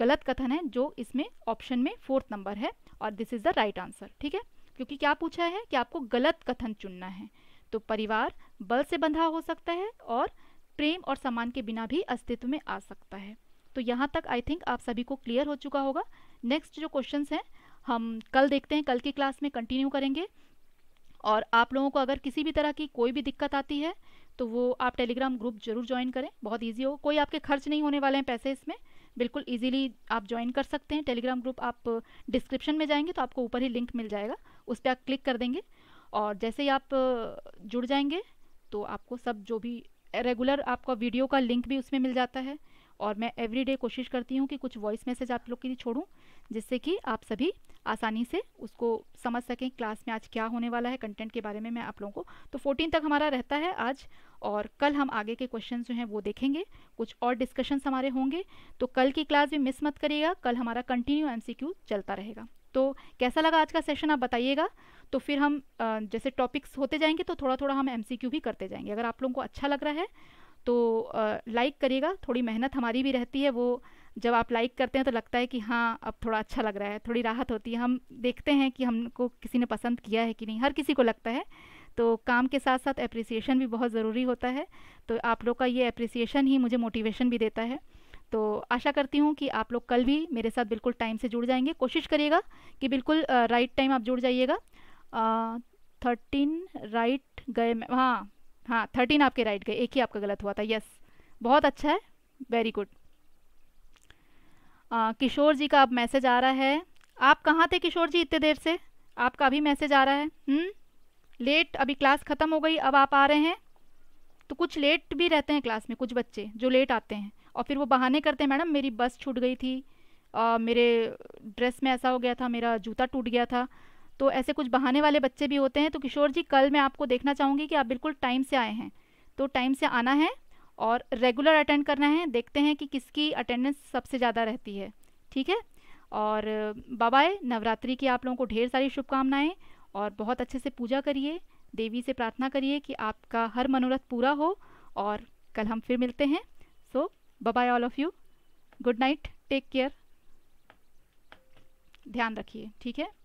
गलत कथन है जो इसमें ऑप्शन में फोर्थ नंबर है और this is the right answer ठीक है क्योंकि क्या पूछा है कि आपको गलत कथन चुनना है तो परिवार बल से बंधा हो सकता है और प्रेम और सम्मान के बिना भी अस्तित्व में आ सकता है तो यहाँ तक आई थिंक आप सभी को क्लियर हो चुका होगा नेक्स्ट जो क्वेश्चंस हैं हम कल देखते हैं कल की क्लास में कंटिन्यू करेंगे और आप लोगों को अगर किसी भी तरह की कोई भी दिक्कत आती है तो वो आप टेलीग्राम ग्रुप जरूर ज्वाइन करें बहुत ईजी हो कोई आपके खर्च नहीं होने वाले हैं पैसे इसमें बिल्कुल ईजिली आप ज्वाइन कर सकते हैं टेलीग्राम ग्रुप आप डिस्क्रिप्शन में जाएंगे तो आपको ऊपर ही लिंक मिल जाएगा उस पर आप क्लिक कर देंगे और जैसे ही आप जुड़ जाएंगे तो आपको सब जो भी रेगुलर आपका वीडियो का लिंक भी उसमें मिल जाता है और मैं एवरीडे कोशिश करती हूँ कि कुछ वॉइस मैसेज आप लोग के लिए छोड़ूँ जिससे कि आप सभी आसानी से उसको समझ सकें क्लास में आज क्या होने वाला है कंटेंट के बारे में मैं आप लोगों को तो 14 तक हमारा रहता है आज और कल हम आगे के क्वेश्चन जो हैं वो देखेंगे कुछ और डिस्कशंस हमारे होंगे तो कल की क्लास भी मिस मत करिएगा कल हमारा कंटिन्यू एमसीक्यू चलता रहेगा तो कैसा लगा आज का सेशन आप बताइएगा तो फिर हम जैसे टॉपिक्स होते जाएंगे तो थोड़ा थोड़ा हम एम भी करते जाएंगे अगर आप लोगों को अच्छा लग रहा है तो लाइक करिएगा थोड़ी मेहनत हमारी भी रहती है वो जब आप लाइक करते हैं तो लगता है कि हाँ अब थोड़ा अच्छा लग रहा है थोड़ी राहत होती है हम देखते हैं कि हमको किसी ने पसंद किया है कि नहीं हर किसी को लगता है तो काम के साथ साथ एप्रिसिएशन भी बहुत ज़रूरी होता है तो आप लोग का ये एप्रिसिएशन ही मुझे मोटिवेशन भी देता है तो आशा करती हूँ कि आप लोग कल भी मेरे साथ बिल्कुल टाइम से जुड़ जाएंगे कोशिश करिएगा कि बिल्कुल राइट टाइम आप जुड़ जाइएगा थर्टीन राइट गए हाँ हाँ थर्टीन आपके राइट गए एक ही आपका गलत हुआ था यस बहुत अच्छा है वेरी गुड आ, किशोर जी का अब मैसेज आ रहा है आप कहाँ थे किशोर जी इतने देर से आपका अभी मैसेज आ रहा है हुँ? हम्म? लेट अभी क्लास ख़त्म हो गई अब आप आ रहे हैं तो कुछ लेट भी रहते हैं क्लास में कुछ बच्चे जो लेट आते हैं और फिर वो बहाने करते हैं मैडम मेरी बस छूट गई थी आ, मेरे ड्रेस में ऐसा हो गया था मेरा जूता टूट गया था तो ऐसे कुछ बहाने वाले बच्चे भी होते हैं तो किशोर जी कल मैं आपको देखना चाहूँगी कि आप बिल्कुल टाइम से आए हैं तो टाइम से आना है और रेगुलर अटेंड करना है देखते हैं कि किसकी अटेंडेंस सबसे ज़्यादा रहती है ठीक है और बाबाए नवरात्रि की आप लोगों को ढेर सारी शुभकामनाएं और बहुत अच्छे से पूजा करिए देवी से प्रार्थना करिए कि आपका हर मनोरथ पूरा हो और कल हम फिर मिलते हैं so bye all of you good night take care ध्यान रखिए ठीक है